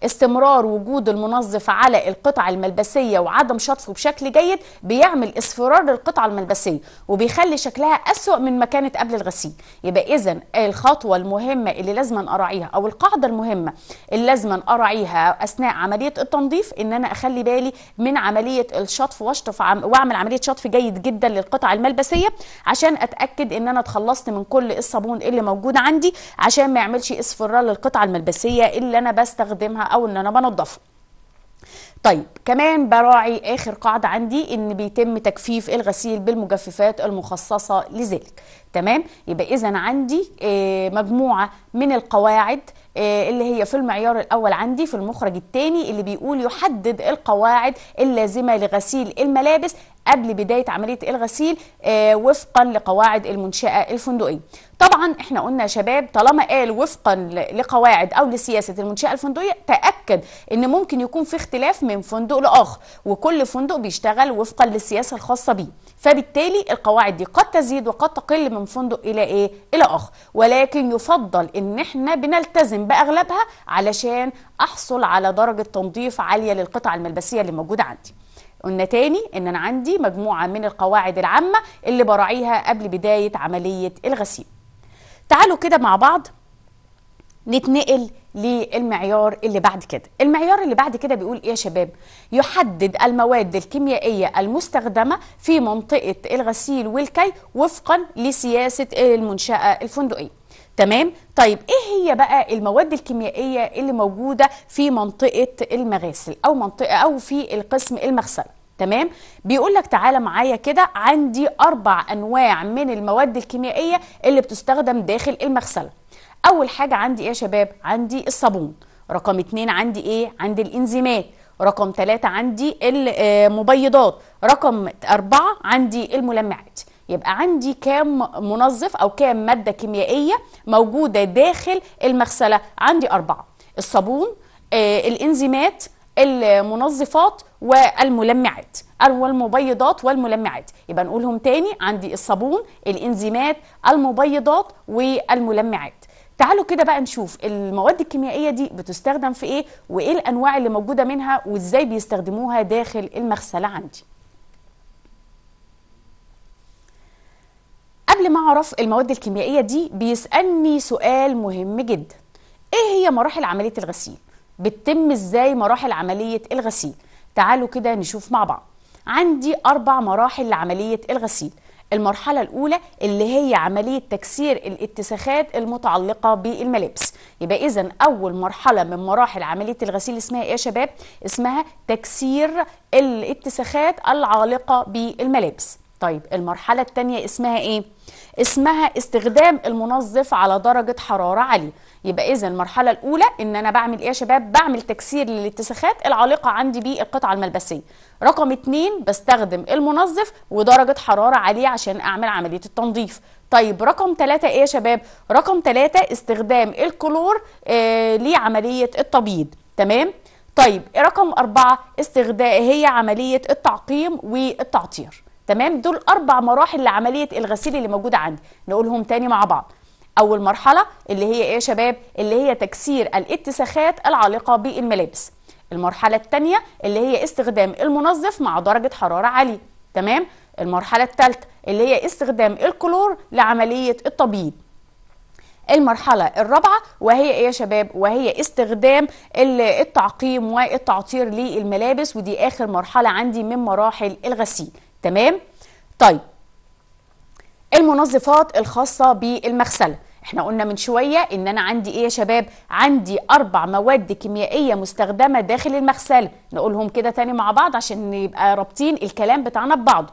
Speaker 1: استمرار وجود المنظف على القطع الملبسية وعدم شطفه بشكل جيد بيعمل اصفرار للقطع الملبسية وبيخلي شكلها أسوأ من ما كانت قبل الغسيل يبقى إذا الخطوة المهمة اللي لازم أراعيها أو القاعدة المهمة اللي لازم أراعيها أثناء عملية التنظيف إن أنا أخلي بالي من عملية الشطف واشطف عم وأعمل عملية شطف جيد جدا للقطع الملبسية عشان أتأكد إن أنا اتخلصت من كل الصابون اللي موجود عندي عشان ما يعملش اصفرار للقطع الملبسية اللي أنا بستخدمها او ان انا بنضفه طيب كمان براعي اخر قاعده عندي ان بيتم تجفيف الغسيل بالمجففات المخصصه لذلك تمام يبقى اذا عندي آه، مجموعه من القواعد آه، اللي هي في المعيار الاول عندي في المخرج الثاني اللي بيقول يحدد القواعد اللازمه لغسيل الملابس قبل بداية عملية الغسيل آه، وفقا لقواعد المنشأة الفندقية طبعا احنا قلنا شباب طالما قال وفقا لقواعد او لسياسه المنشاه الفندقيه تاكد ان ممكن يكون في اختلاف من فندق لاخر وكل فندق بيشتغل وفقا للسياسه الخاصه بيه فبالتالي القواعد دي قد تزيد وقد تقل من فندق الى ايه الى اخر ولكن يفضل ان احنا بنلتزم باغلبها علشان احصل على درجه تنظيف عاليه للقطع الملبسيه اللي موجوده عندي قلنا تاني ان انا عندي مجموعه من القواعد العامه اللي براعيها قبل بدايه عمليه الغسيل تعالوا كده مع بعض نتنقل للمعيار اللي بعد كده المعيار اللي بعد كده بيقول ايه يا شباب يحدد المواد الكيميائيه المستخدمه في منطقه الغسيل والكي وفقا لسياسه المنشاه الفندقيه تمام طيب ايه هي بقى المواد الكيميائيه اللي موجوده في منطقه المغاسل او منطقه او في القسم المغسله تمام بيقول لك تعالى معايا كده عندي اربع انواع من المواد الكيميائيه اللي بتستخدم داخل المغسله اول حاجه عندي ايه يا شباب عندي الصابون رقم اتنين عندي ايه عندي الانزيمات رقم ثلاثة عندي المبيضات آه، رقم أربعة عندي الملمعات يبقى عندي كام منظف او كام ماده كيميائيه موجوده داخل المغسله عندي اربعه الصابون آه، الانزيمات المنظفات والملمعات او المبيضات والملمعات يبقى نقولهم تاني عندي الصابون الانزيمات المبيضات والملمعات تعالوا كده بقى نشوف المواد الكيميائيه دي بتستخدم في ايه وايه الانواع اللي موجوده منها وازاي بيستخدموها داخل المغسله عندي قبل ما اعرف المواد الكيميائيه دي بيسالني سؤال مهم جدا ايه هي مراحل عمليه الغسيل بتتم ازاي مراحل عمليه الغسيل تعالوا كده نشوف مع بعض عندي اربع مراحل لعمليه الغسيل المرحله الاولى اللي هي عمليه تكسير الاتساخات المتعلقه بالملابس يبقى اذا اول مرحله من مراحل عمليه الغسيل اسمها ايه يا شباب اسمها تكسير الاتساخات العالقه بالملابس طيب المرحلة الثانية اسمها ايه؟ اسمها استخدام المنظف على درجة حرارة عالية يبقى اذا المرحلة الاولى ان انا بعمل ايه يا شباب؟ بعمل تكسير للاتساخات العالقة عندي بالقطعة الملبسية رقم اتنين بستخدم المنظف ودرجة حرارة عالية عشان اعمل عملية التنظيف طيب رقم ثلاثة ايه يا شباب؟ رقم ثلاثة استخدام الكلور آه لعملية التبييض تمام؟ طيب رقم أربعة استخدام هي عملية التعقيم والتعطير تمام دول اربع مراحل لعمليه الغسيل اللي موجوده عندي نقولهم تاني مع بعض اول مرحله اللي هي ايه يا شباب اللي هي تكسير الاتساخات العالقه بالملابس المرحله الثانيه اللي هي استخدام المنظف مع درجه حراره عاليه تمام المرحله الثالثه اللي هي استخدام الكلور لعمليه التبييض المرحلة الرابعة وهي ايه يا شباب؟ وهي استخدام التعقيم والتعطير للملابس ودي اخر مرحلة عندي من مراحل الغسيل. تمام طيب المنظفات الخاصة بالمغسلة احنا قلنا من شوية ان انا عندي ايه يا شباب عندي اربع مواد كيميائية مستخدمة داخل المغسلة نقولهم كده تاني مع بعض عشان يبقى رابطين الكلام بتاعنا ببعضه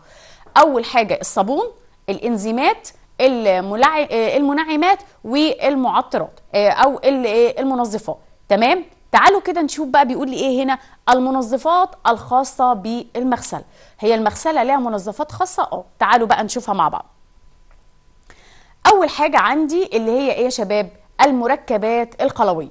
Speaker 1: اول حاجة الصابون الانزيمات المنعمات والمعطرات آه، او آه، المنظفات تمام تعالوا كده نشوف بقى بيقول لي ايه هنا المنظفات الخاصه بالمغسل هي المغسله ليها منظفات خاصه اه تعالوا بقى نشوفها مع بعض اول حاجه عندي اللي هي ايه يا شباب المركبات القلويه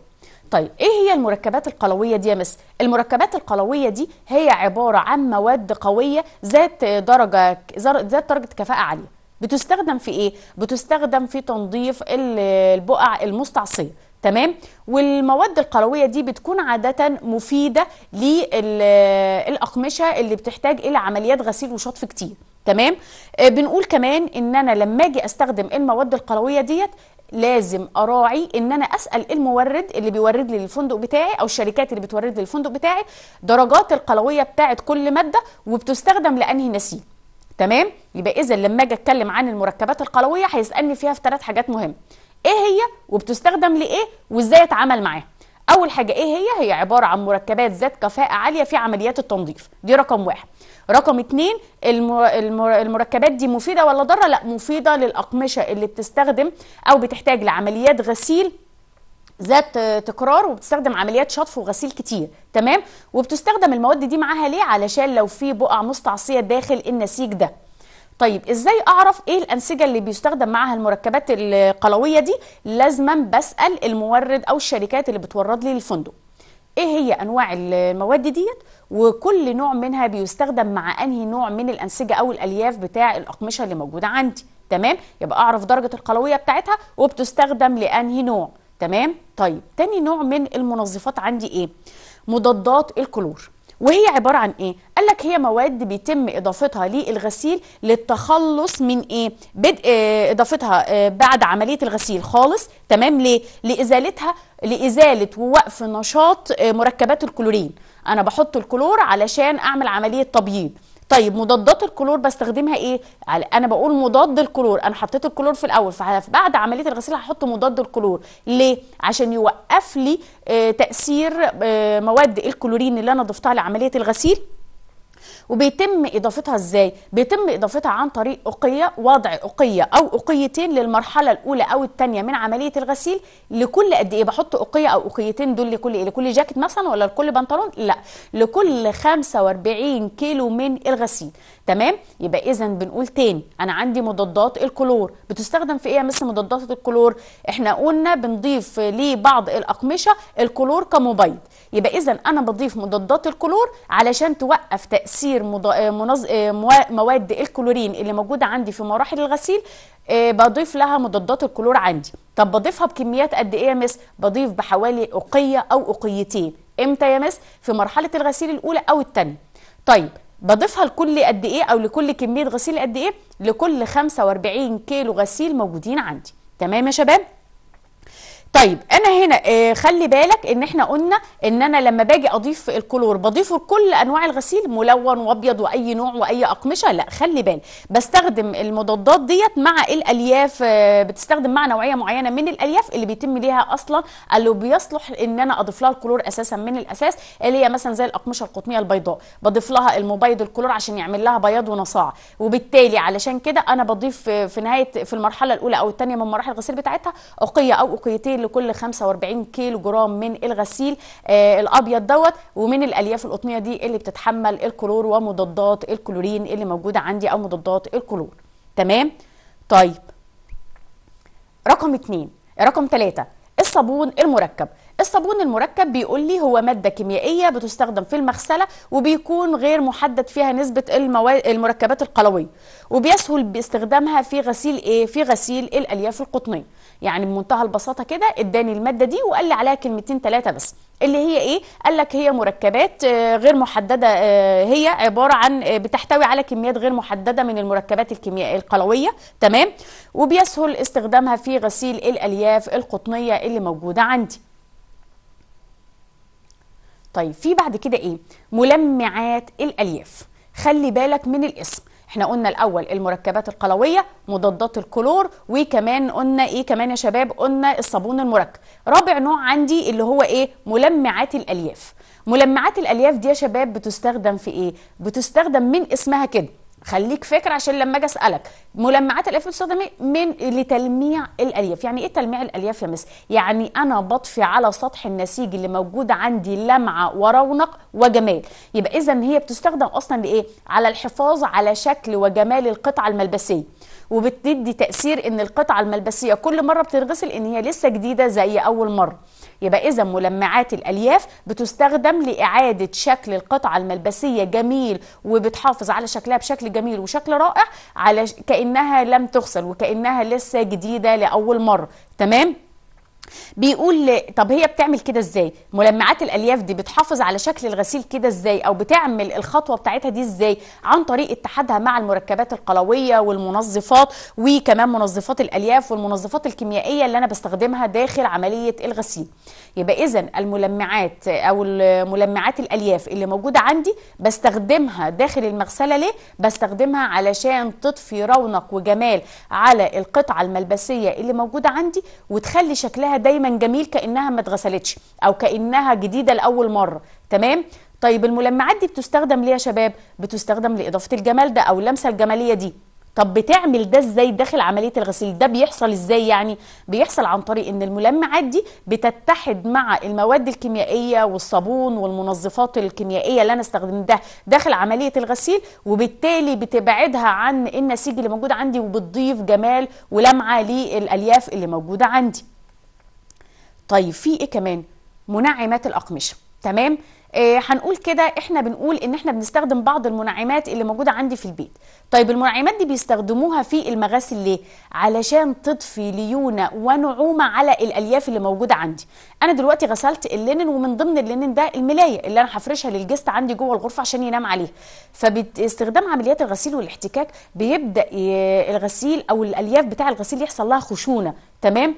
Speaker 1: طيب ايه هي المركبات القلويه دي يا مس المركبات القلويه دي هي عباره عن مواد قويه ذات درجه ذات درجه كفاءه عاليه بتستخدم في ايه بتستخدم في تنظيف البقع المستعصيه تمام والمواد القلويه دي بتكون عاده مفيده للاقمشه اللي بتحتاج الى عمليات غسيل وشطف كتير تمام آه، بنقول كمان ان انا لما اجي استخدم المواد القلويه ديت لازم اراعي ان انا اسال المورد اللي بيورد لي الفندق بتاعي او الشركات اللي بتورد لي الفندق بتاعي درجات القلويه بتاعه كل ماده وبتستخدم لانهي نسيج تمام يبقى اذا لما اجي اتكلم عن المركبات القلويه هيسالني فيها في ثلاث حاجات مهمه ايه هي وبتستخدم لايه وازاي اتعامل معاها اول حاجه ايه هي هي عباره عن مركبات ذات كفاءه عاليه في عمليات التنظيف دي رقم واحد رقم اتنين المركبات دي مفيده ولا ضاره لا مفيده للاقمشه اللي بتستخدم او بتحتاج لعمليات غسيل ذات تكرار وبتستخدم عمليات شطف وغسيل كتير تمام وبتستخدم المواد دي معاها ليه علشان لو في بقع مستعصيه داخل النسيج ده طيب ازاي اعرف ايه الانسجه اللي بيستخدم معها المركبات القلويه دي لازما بسال المورد او الشركات اللي بتورد لي الفندق ايه هي انواع المواد ديت وكل نوع منها بيستخدم مع انهي نوع من الانسجه او الالياف بتاع الاقمشه اللي موجوده عندي تمام يبقى اعرف درجه القلويه بتاعتها وبتستخدم لانهي نوع تمام طيب تاني نوع من المنظفات عندي ايه مضادات الكلور وهي عبارة عن إيه؟ قال لك هي مواد بيتم إضافتها للغسيل للتخلص من إيه؟ بدء آه، إضافتها آه، بعد عملية الغسيل خالص تمام ليه؟ لإزالتها لإزالة ووقف نشاط آه، مركبات الكلورين أنا بحط الكلور علشان أعمل عملية تبييض طيب مضادات الكلور بستخدمها ايه انا بقول مضاد الكلور انا حطيت الكلور في الاول فبعد عمليه الغسيل هحط مضاد الكلور ليه عشان يوقف لي آه، تاثير آه، مواد الكلورين اللي انا ضفتها لعمليه الغسيل وبيتم اضافتها ازاي بيتم اضافتها عن طريق اقيه وضع اقيه او اقيتين للمرحله الاولى او الثانيه من عمليه الغسيل لكل قد ايه بحط اقيه او اقيتين دول لكل ايه لكل جاكيت مثلا ولا لكل بنطلون لا لكل 45 كيلو من الغسيل تمام يبقى اذا بنقول تاني انا عندي مضادات الكلور بتستخدم في ايه مثل مضادات الكلور احنا قلنا بنضيف لبعض الاقمشه الكلور كمبيض يبقى اذا انا بضيف مضادات الكلور علشان توقف تاثير مضا... آه، آه، مواد الكلورين اللي موجوده عندي في مراحل الغسيل آه، بضيف لها مضادات الكلور عندي طب بضيفها بكميات قد ايه يا مس بضيف بحوالي اقيه او اقيتين امتى يا مس في مرحله الغسيل الاولى او الثانيه طيب بضيفها لكل قد ايه او لكل كميه غسيل قد ايه لكل 45 كيلو غسيل موجودين عندي تمام يا شباب طيب انا هنا آه، خلي بالك ان احنا قلنا ان انا لما باجي اضيف الكلور بضيفه لكل انواع الغسيل ملون وابيض واي نوع واي اقمشه لا خلي بالك بستخدم المضادات ديت مع الالياف آه، بتستخدم مع نوعيه معينه من الالياف اللي بيتم ليها اصلا اللي بيصلح ان انا اضيف لها الكلور اساسا من الاساس اللي هي مثلا زي الاقمشه القطنيه البيضاء بضيف لها المبيض الكلور عشان يعمل لها بياض ونصاع وبالتالي علشان كده انا بضيف في نهايه في المرحله الاولى او الثانيه من مراحل الغسيل بتاعتها اقيه او اقيتين لكل 45 كيلو جرام من الغسيل آه، الابيض دوت ومن الالياف القطنيه دي اللي بتتحمل الكلور ومضادات الكلورين اللي موجوده عندي او مضادات الكلور تمام طيب رقم اتنين رقم تلاتة الصابون المركب الصابون المركب بيقول لي هو ماده كيميائيه بتستخدم في المغسله وبيكون غير محدد فيها نسبه المواد المركبات القلويه وبيسهل باستخدامها في غسيل ايه في غسيل الالياف القطنيه يعني بمنتهى البساطه كده اداني الماده دي وقال لي عليها كلمتين ثلاثه بس اللي هي ايه قال لك هي مركبات آه، غير محدده آه، هي عباره عن آه، بتحتوي على كميات غير محدده من المركبات الكيميائيه القلويه تمام وبيسهل استخدامها في غسيل الالياف القطنيه اللي موجوده عندي طيب في بعد كده ايه ملمعات الالياف خلي بالك من الاسم احنا قلنا الاول المركبات القلويه مضادات الكلور وكمان قلنا ايه كمان يا شباب قلنا الصابون المركب رابع نوع عندي اللي هو ايه ملمعات الالياف ملمعات الالياف دي يا شباب بتستخدم في ايه بتستخدم من اسمها كده خليك فاكر عشان لما اجي اسالك ملمعات الالياف بتستخدم من لتلميع الالياف يعني ايه تلميع الالياف يا مس يعني انا بطفي على سطح النسيج اللي موجود عندي لمعه ورونق وجمال يبقى اذا هي بتستخدم اصلا لايه على الحفاظ على شكل وجمال القطعه الملبسيه وبتدي تاثير ان القطعه الملبسيه كل مره بتنغسل ان هي لسه جديده زي اول مره يبقى إذا ملمعات الألياف بتستخدم لإعادة شكل القطعة الملبسية جميل وبتحافظ على شكلها بشكل جميل وشكل رائع على كأنها لم تغسل وكأنها لسه جديدة لأول مرة تمام؟ بيقول طب هي بتعمل كده ازاي ملمعات الالياف دي بتحافظ على شكل الغسيل كده ازاي او بتعمل الخطوه بتاعتها دي ازاي عن طريق اتحادها مع المركبات القلويه والمنظفات وكمان منظفات الالياف والمنظفات الكيميائيه اللي انا بستخدمها داخل عمليه الغسيل يبقى اذا الملمعات او ملمعات الالياف اللي موجوده عندي بستخدمها داخل المغسله ليه بستخدمها علشان تضفي رونق وجمال على القطعه الملبسيه اللي موجوده عندي وتخلي شكلها دايما جميل كانها ما اتغسلتش او كانها جديده لاول مره تمام طيب الملمعات دي بتستخدم ليه يا شباب بتستخدم لاضافه الجمال ده او اللمسه الجماليه دي طب بتعمل ده ازاي داخل عمليه الغسيل ده بيحصل ازاي يعني بيحصل عن طريق ان الملمعات دي بتتحد مع المواد الكيميائيه والصابون والمنظفات الكيميائيه اللي انا استخدمتها داخل عمليه الغسيل وبالتالي بتبعدها عن النسيج اللي موجود عندي وبتضيف جمال ولمعه للالياف اللي موجوده عندي طيب في ايه كمان منعمات الاقمشه تمام آه، هنقول كده احنا بنقول ان احنا بنستخدم بعض المنعمات اللي موجوده عندي في البيت طيب المنعمات دي بيستخدموها في المغاسل ليه علشان تضفي ليونه ونعومه على الالياف اللي موجوده عندي انا دلوقتي غسلت اللينن ومن ضمن اللينن ده الملايه اللي انا هفرشها للجست عندي جوه الغرفه عشان ينام عليها فباستخدام عمليات الغسيل والاحتكاك بيبدا الغسيل او الالياف بتاع الغسيل يحصل لها خشونه تمام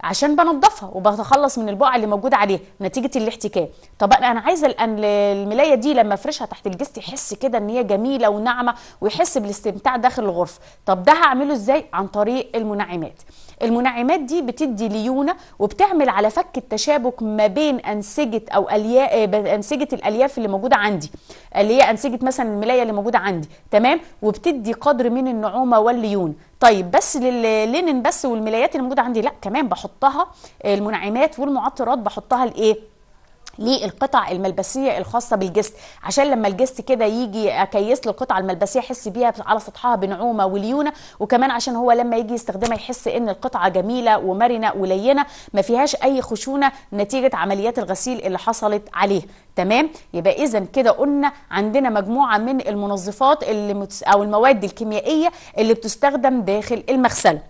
Speaker 1: عشان بنضفها وبتخلص من البقع اللي موجوده عليها نتيجه الاحتكاك طب انا عايزه الان الملايه دي لما افرشها تحت الجست يحس كده ان هي جميله وناعمه ويحس بالاستمتاع داخل الغرفه طب ده هعمله ازاي عن طريق المنعمات المنعمات دي بتدي ليونه وبتعمل على فك التشابك ما بين انسجه او الياء آه، انسجه الالياف اللي موجوده عندي اللي هي انسجه مثلا الملايه اللي موجوده عندي تمام وبتدي قدر من النعومه والليونه طيب بس للينن بس والملايات اللي موجوده عندي لا كمان بحطها المنعمات والمعطرات بحطها لايه للقطع الملبسيه الخاصه بالجست عشان لما الجست كده يجي اكيس له القطعه الملبسيه يحس بيها على سطحها بنعومه وليونه وكمان عشان هو لما يجي يستخدمها يحس ان القطعه جميله ومرنه ولينه ما فيهاش اي خشونه نتيجه عمليات الغسيل اللي حصلت عليه تمام يبقى اذا كده قلنا عندنا مجموعه من المنظفات اللي متس... او المواد الكيميائيه اللي بتستخدم داخل المغسله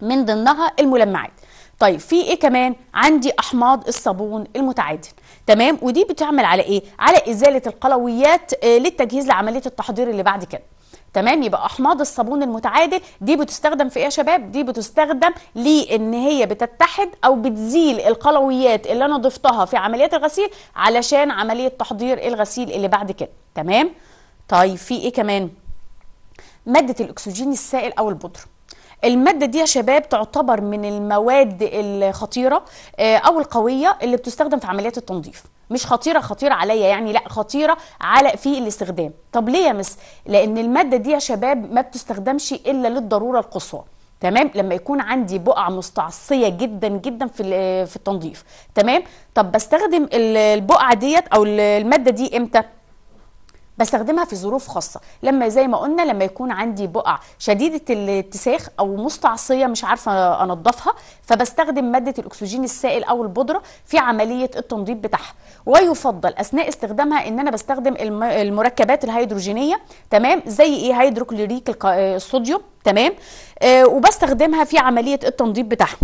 Speaker 1: من ضمنها الملمعات طيب في ايه كمان عندي احماض الصابون المتعادل تمام ودي بتعمل على ايه على ازاله القلويات آه، للتجهيز لعمليه التحضير اللي بعد كده تمام يبقى احماض الصابون المتعادل دي بتستخدم في ايه يا شباب دي بتستخدم لان هي بتتحد او بتزيل القلويات اللي انا ضفتها في عمليات الغسيل علشان عمليه تحضير الغسيل اللي بعد كده تمام طيب في ايه كمان ماده الاكسجين السائل او البودره الماده دي يا شباب تعتبر من المواد الخطيره آه، او القويه اللي بتستخدم في عمليات التنظيف مش خطيره خطيره عليا يعني لا خطيره على في الاستخدام طب ليه يا مس لان الماده دي يا شباب ما بتستخدمش الا للضروره القصوى تمام لما يكون عندي بقع مستعصيه جدا جدا في في التنظيف تمام طب بستخدم البقعه ديت او الماده دي امتى بستخدمها في ظروف خاصه لما زي ما قلنا لما يكون عندي بقع شديده الاتساخ او مستعصيه مش عارفه انضفها فبستخدم ماده الاكسجين السائل او البودره في عمليه التنظيف بتاعها ويفضل اثناء استخدامها ان انا بستخدم المركبات الهيدروجينيه تمام زي ايه هيدروكلوريك الصوديوم تمام آه وبستخدمها في عمليه التنظيف بتاعها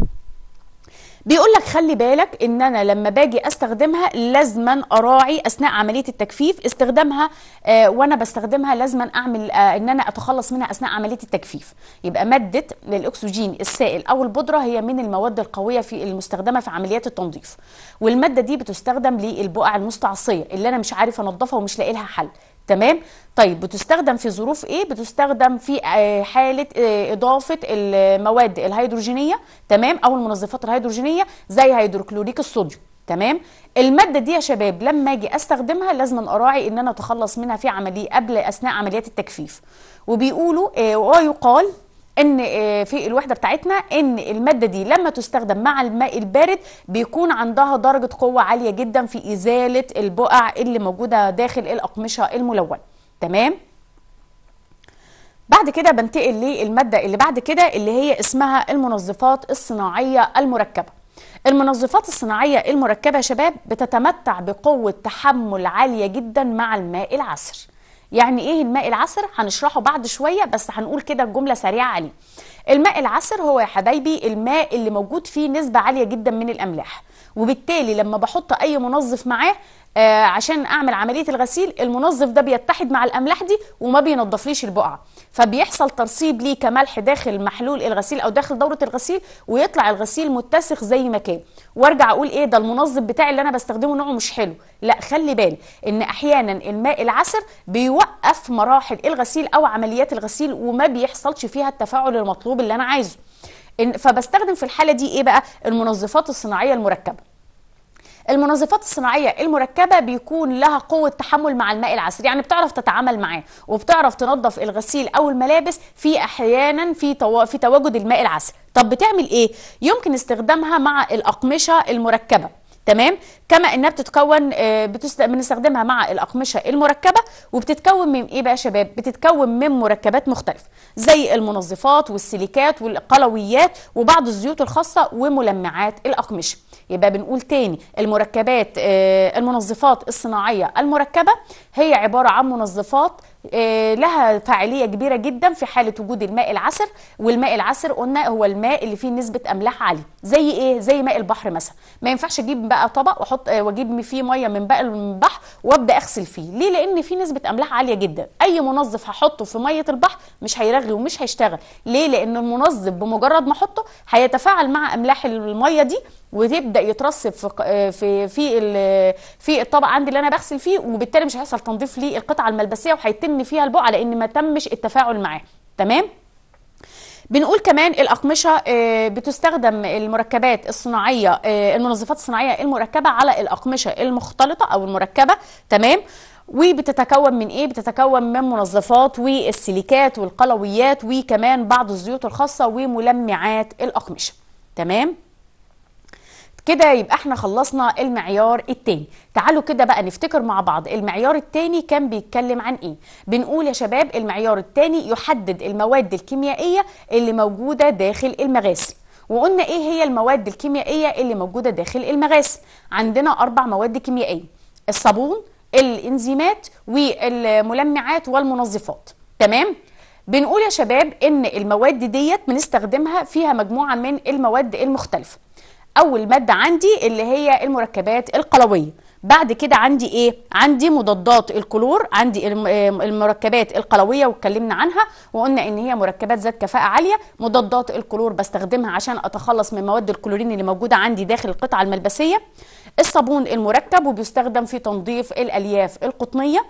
Speaker 1: بيقول لك خلي بالك ان انا لما باجي استخدمها لازما اراعي اثناء عمليه التجفيف استخدامها آه وانا بستخدمها لازما اعمل آه ان انا اتخلص منها اثناء عمليه التجفيف يبقى ماده الاكسجين السائل او البودره هي من المواد القويه في المستخدمه في عمليات التنظيف والماده دي بتستخدم للبقع المستعصيه اللي انا مش عارفه انضفها ومش لاقي لها حل تمام طيب بتستخدم في ظروف ايه بتستخدم في آه، حاله آه، اضافه المواد الهيدروجينيه تمام او المنظفات الهيدروجينيه زي هيدروكلوريك الصوديوم تمام الماده دي يا شباب لما اجي استخدمها لازم اراعي ان انا اتخلص منها في عمليه قبل اثناء عمليات التجفيف وبيقولوا آه، ويقال ان آه، في الوحده بتاعتنا ان الماده دي لما تستخدم مع الماء البارد بيكون عندها درجه قوه عاليه جدا في ازاله البقع اللي موجوده داخل الاقمشه الملونه تمام بعد كده بنتقل للماده اللي بعد كده اللي هي اسمها المنظفات الصناعيه المركبه المنظفات الصناعية المركبة يا شباب بتتمتع بقوة تحمل عالية جدا مع الماء العسر يعني ايه الماء العسر هنشرحه بعد شويه بس هنقول كده الجمله سريعه عليه الماء العسر هو يا حبايبي الماء اللي موجود فيه نسبه عاليه جدا من الاملاح وبالتالي لما بحط اي منظف معاه آه، عشان اعمل عمليه الغسيل المنظف ده بيتحد مع الاملاح دي وما بينظفليش البقعه فبيحصل ترسيب ليه كملح داخل محلول الغسيل او داخل دوره الغسيل ويطلع الغسيل متسخ زي ما كان وارجع اقول ايه ده المنظف بتاعي اللي انا بستخدمه نوعه مش حلو لا خلي بالي ان احيانا الماء العسر بيوقف مراحل الغسيل او عمليات الغسيل وما بيحصلش فيها التفاعل المطلوب اللي انا عايزه فبستخدم في الحاله دي ايه بقى المنظفات الصناعيه المركبه المنظفات الصناعيه المركبه بيكون لها قوه تحمل مع الماء العسير يعني بتعرف تتعامل معاه وبتعرف تنظف الغسيل او الملابس في احيانا في تو... في تواجد الماء العسير طب بتعمل ايه يمكن استخدامها مع الاقمشه المركبه تمام كما انها بتتكون آه، بنستخدمها مع الاقمشه المركبه وبتتكون من ايه بقى يا شباب بتتكون من مركبات مختلفه زي المنظفات والسيليكات والقلويات وبعض الزيوت الخاصه وملمعات الاقمشه يبقى بنقول تاني المركبات آه، المنظفات الصناعيه المركبه هي عباره عن منظفات آه، لها فاعليه كبيره جدا في حاله وجود الماء العسر والماء العسر قلنا هو الماء اللي فيه نسبه املاح عاليه زي ايه زي ماء البحر مثلا ما ينفعش اجيب بقى طبق واحط آه، واجيب فيه ميه من بقى البحر وابدا اغسل فيه ليه لان فيه نسبه املاح عاليه جدا اي منظف هحطه في ميه البحر مش هيرغي ومش هيشتغل ليه لان المنظف بمجرد ما احطه هيتفاعل مع املاح الميه دي وتبدا يترسب في في في في الطبق عندي اللي انا بغسل فيه وبالتالي مش هيحصل تنظيف للقطعه الملبسيه وهيتم فيها البقع لان ما تمش التفاعل معاه تمام بنقول كمان الأقمشة آه، بتستخدم المركبات الصناعية آه، المنظفات الصناعية المركبة على الأقمشة المختلطة أو المركبة تمام وبتتكون من ايه بتتكون من منظفات والسيليكات والقلويات وكمان بعض الزيوت الخاصة وملمعات الأقمشة تمام كده يبقى احنا خلصنا المعيار التاني تعالوا كده بقى نفتكر مع بعض المعيار التاني كان بيتكلم عن ايه بنقول يا شباب المعيار التاني يحدد المواد الكيميائية اللي موجودة داخل المغاسل وقلنا ايه هي المواد الكيميائية اللي موجودة داخل المغاسل عندنا اربع مواد كيميائية الصابون الانزيمات والملمعات والمنظفات تمام بنقول يا شباب ان المواد ديت بنستخدمها فيها مجموعة من المواد المختلفة اول ماده عندي اللي هي المركبات القلويه بعد كده عندي ايه عندي مضادات الكلور عندي المركبات القلويه واتكلمنا عنها وقلنا ان هي مركبات ذات كفاءه عاليه مضادات الكلور بستخدمها عشان اتخلص من مواد الكلورين اللي موجوده عندي داخل القطعه الملبسيه الصابون المركب وبيستخدم في تنظيف الالياف القطنيه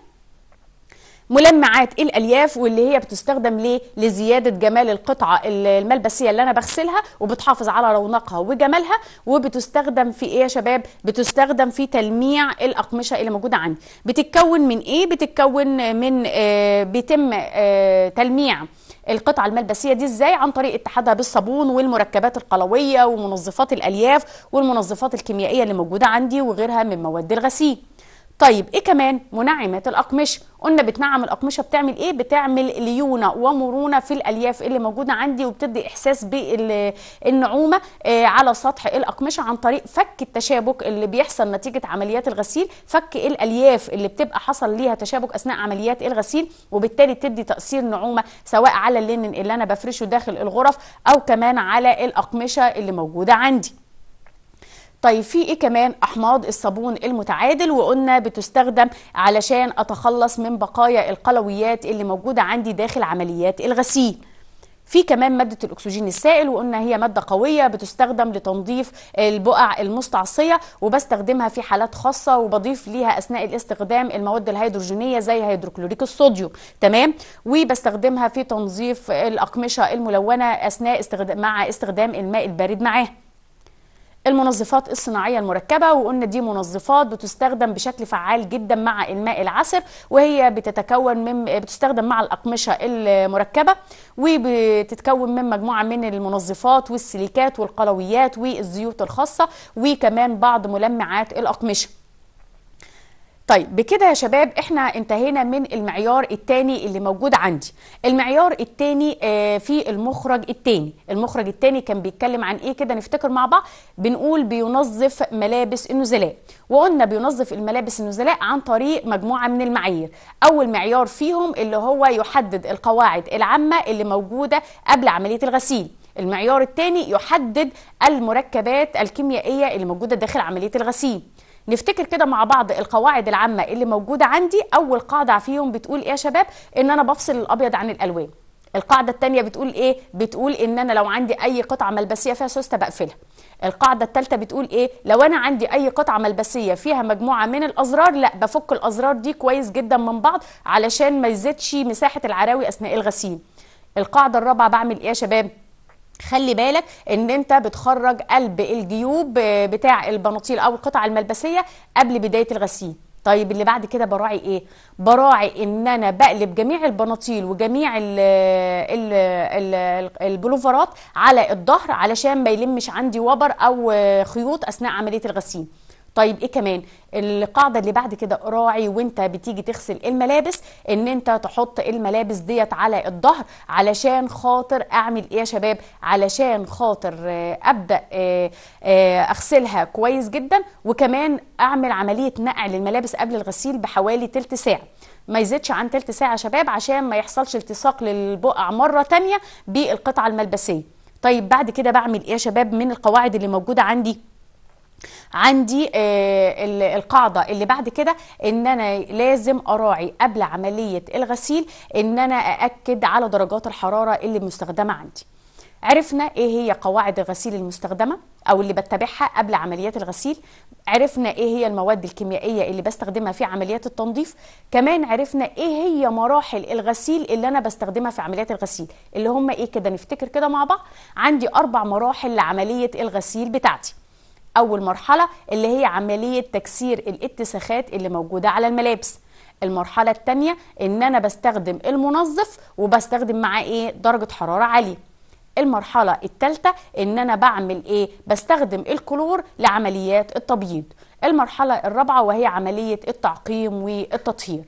Speaker 1: ملمعات الالياف واللي هي بتستخدم ليه لزياده جمال القطعه الملبسيه اللي انا بغسلها وبتحافظ على رونقها وجمالها وبتستخدم في ايه يا شباب بتستخدم في تلميع الاقمشه اللي موجوده عندي بتتكون من ايه بتتكون من آه بيتم آه تلميع القطعة الملبسية دي ازاي عن طريق اتحادها بالصابون والمركبات القلوية ومنظفات الألياف والمنظفات الكيميائية اللي موجودة عندي وغيرها من مواد الغسيل طيب ايه كمان منعمات الاقمشه قلنا بتنعم الاقمشه بتعمل ايه بتعمل ليونه ومرونه في الالياف اللي موجوده عندي وبتدي احساس بالنعومه آه، على سطح الاقمشه عن طريق فك التشابك اللي بيحصل نتيجه عمليات الغسيل فك الالياف اللي بتبقى حصل ليها تشابك اثناء عمليات الغسيل وبالتالي تدي تاثير نعومه سواء على اللينن اللي انا بفرشه داخل الغرف او كمان على الاقمشه اللي موجوده عندي طيب في ايه كمان احماض الصابون المتعادل وقلنا بتستخدم علشان اتخلص من بقايا القلويات اللي موجوده عندي داخل عمليات الغسيل في كمان مادة الأكسجين السائل وقلنا هي مادة قوية بتستخدم لتنظيف البقع المستعصية وبستخدمها في حالات خاصة وبضيف ليها أثناء الاستخدام المواد الهيدروجينية زي هيدروكلوريك الصوديوم تمام وبستخدمها في تنظيف الأقمشة الملونة أثناء استخدام مع استخدام الماء البارد معاها المنظفات الصناعيه المركبه وقلنا دي منظفات بتستخدم بشكل فعال جدا مع الماء العسر وهي بتتكون من بتستخدم مع الاقمشه المركبه وبتتكون من مجموعه من المنظفات والسيليكات والقلويات والزيوت الخاصه وكمان بعض ملمعات الاقمشه طيب بكده يا شباب احنا انتهينا من المعيار الثاني اللي موجود عندي المعيار الثاني آه في المخرج الثاني المخرج الثاني كان بيتكلم عن ايه كده نفتكر مع بعض بنقول بينظف ملابس النزلاء وقلنا بينظف الملابس النزلاء عن طريق مجموعه من المعايير اول معيار فيهم اللي هو يحدد القواعد العامه اللي موجوده قبل عمليه الغسيل المعيار الثاني يحدد المركبات الكيميائيه اللي موجوده داخل عمليه الغسيل نفتكر كده مع بعض القواعد العامه اللي موجوده عندي اول قاعده فيهم بتقول ايه يا شباب ان انا بفصل الابيض عن الالوان القاعده الثانيه بتقول ايه بتقول ان انا لو عندي اي قطعه ملبسيه فيها سوسته بقفلها القاعده الثالثه بتقول ايه لو انا عندي اي قطعه ملبسيه فيها مجموعه من الازرار لا بفك الازرار دي كويس جدا من بعض علشان ما يزيدش مساحه العراوي اثناء الغسيل القاعده الرابعه بعمل ايه يا شباب خلي بالك ان انت بتخرج قلب الجيوب آه، بتاع البناطيل او القطع الملبسيه قبل بدايه الغسيل طيب اللي بعد كده براعي ايه براعي ان انا بقلب جميع البناطيل وجميع الـ آه، الـ آه، الـ البلوفرات على الظهر علشان ما يلمش عندي وبر او خيوط اثناء عمليه الغسيل طيب ايه كمان القاعده اللي بعد كده راعي وانت بتيجي تغسل الملابس ان انت تحط الملابس ديت على الظهر علشان خاطر اعمل ايه يا شباب علشان خاطر آه، ابدا آه، آه، اغسلها كويس جدا وكمان اعمل عمليه نقع للملابس قبل الغسيل بحوالي تلت ساعه ما يزيدش عن تلت ساعه يا شباب عشان ما يحصلش التصاق للبقع مره تانية بالقطعه الملبسيه طيب بعد كده بعمل ايه يا شباب من القواعد اللي موجوده عندي عندي آه، القاعده اللي بعد كده ان انا لازم اراعي قبل عمليه الغسيل ان انا ااكد على درجات الحراره اللي مستخدمه عندي عرفنا ايه هي قواعد الغسيل المستخدمه او اللي بتبعها قبل عمليات الغسيل عرفنا ايه هي المواد الكيميائيه اللي بستخدمها في عمليات التنظيف كمان عرفنا ايه هي مراحل الغسيل اللي انا بستخدمها في عمليات الغسيل اللي هم ايه كده نفتكر كده مع بعض عندي اربع مراحل لعمليه الغسيل بتاعتي اول مرحله اللي هي عمليه تكسير الاتساخات اللي موجوده على الملابس المرحله الثانيه ان انا بستخدم المنظف وبستخدم معاه ايه درجه حراره عاليه المرحلة الثالثة ان انا بعمل ايه بستخدم الكلور لعمليات التبييض المرحلة الرابعة وهي عملية التعقيم والتطهير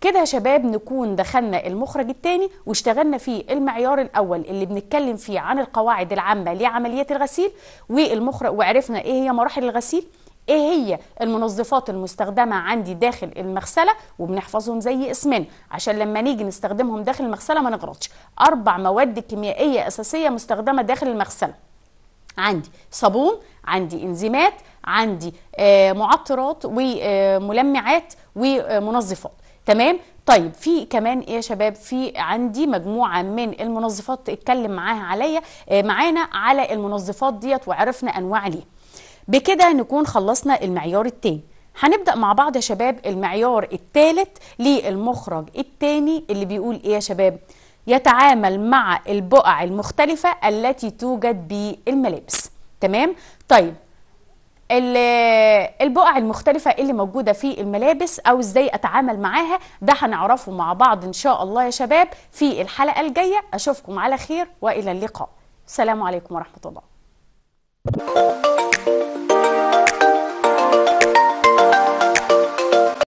Speaker 1: كده يا شباب نكون دخلنا المخرج الثاني واشتغلنا فيه المعيار الاول اللي بنتكلم فيه عن القواعد العامه لعمليات الغسيل والمخرج وعرفنا ايه هي مراحل الغسيل ايه هي المنظفات المستخدمه عندي داخل المغسله وبنحفظهم زي اسمين عشان لما نيجي نستخدمهم داخل المغسله ما نغلطش اربع مواد كيميائيه اساسيه مستخدمه داخل المغسله عندي صابون عندي انزيمات عندي آه، معطرات وملمعات ومنظفات تمام طيب في كمان إيه يا شباب في عندي مجموعه من المنظفات اتكلم معاها عليا آه، معانا على المنظفات ديت وعرفنا انواع ليه بكده نكون خلصنا المعيار التاني هنبدا مع بعض يا شباب المعيار الثالث للمخرج الثاني اللي بيقول ايه يا شباب يتعامل مع البقع المختلفه التي توجد بالملابس تمام طيب البقع المختلفة اللي موجودة في الملابس أو إزاي أتعامل معاها ده هنعرفه مع بعض إن شاء الله يا شباب في الحلقة الجاية أشوفكم على خير وإلى اللقاء السلام عليكم ورحمة الله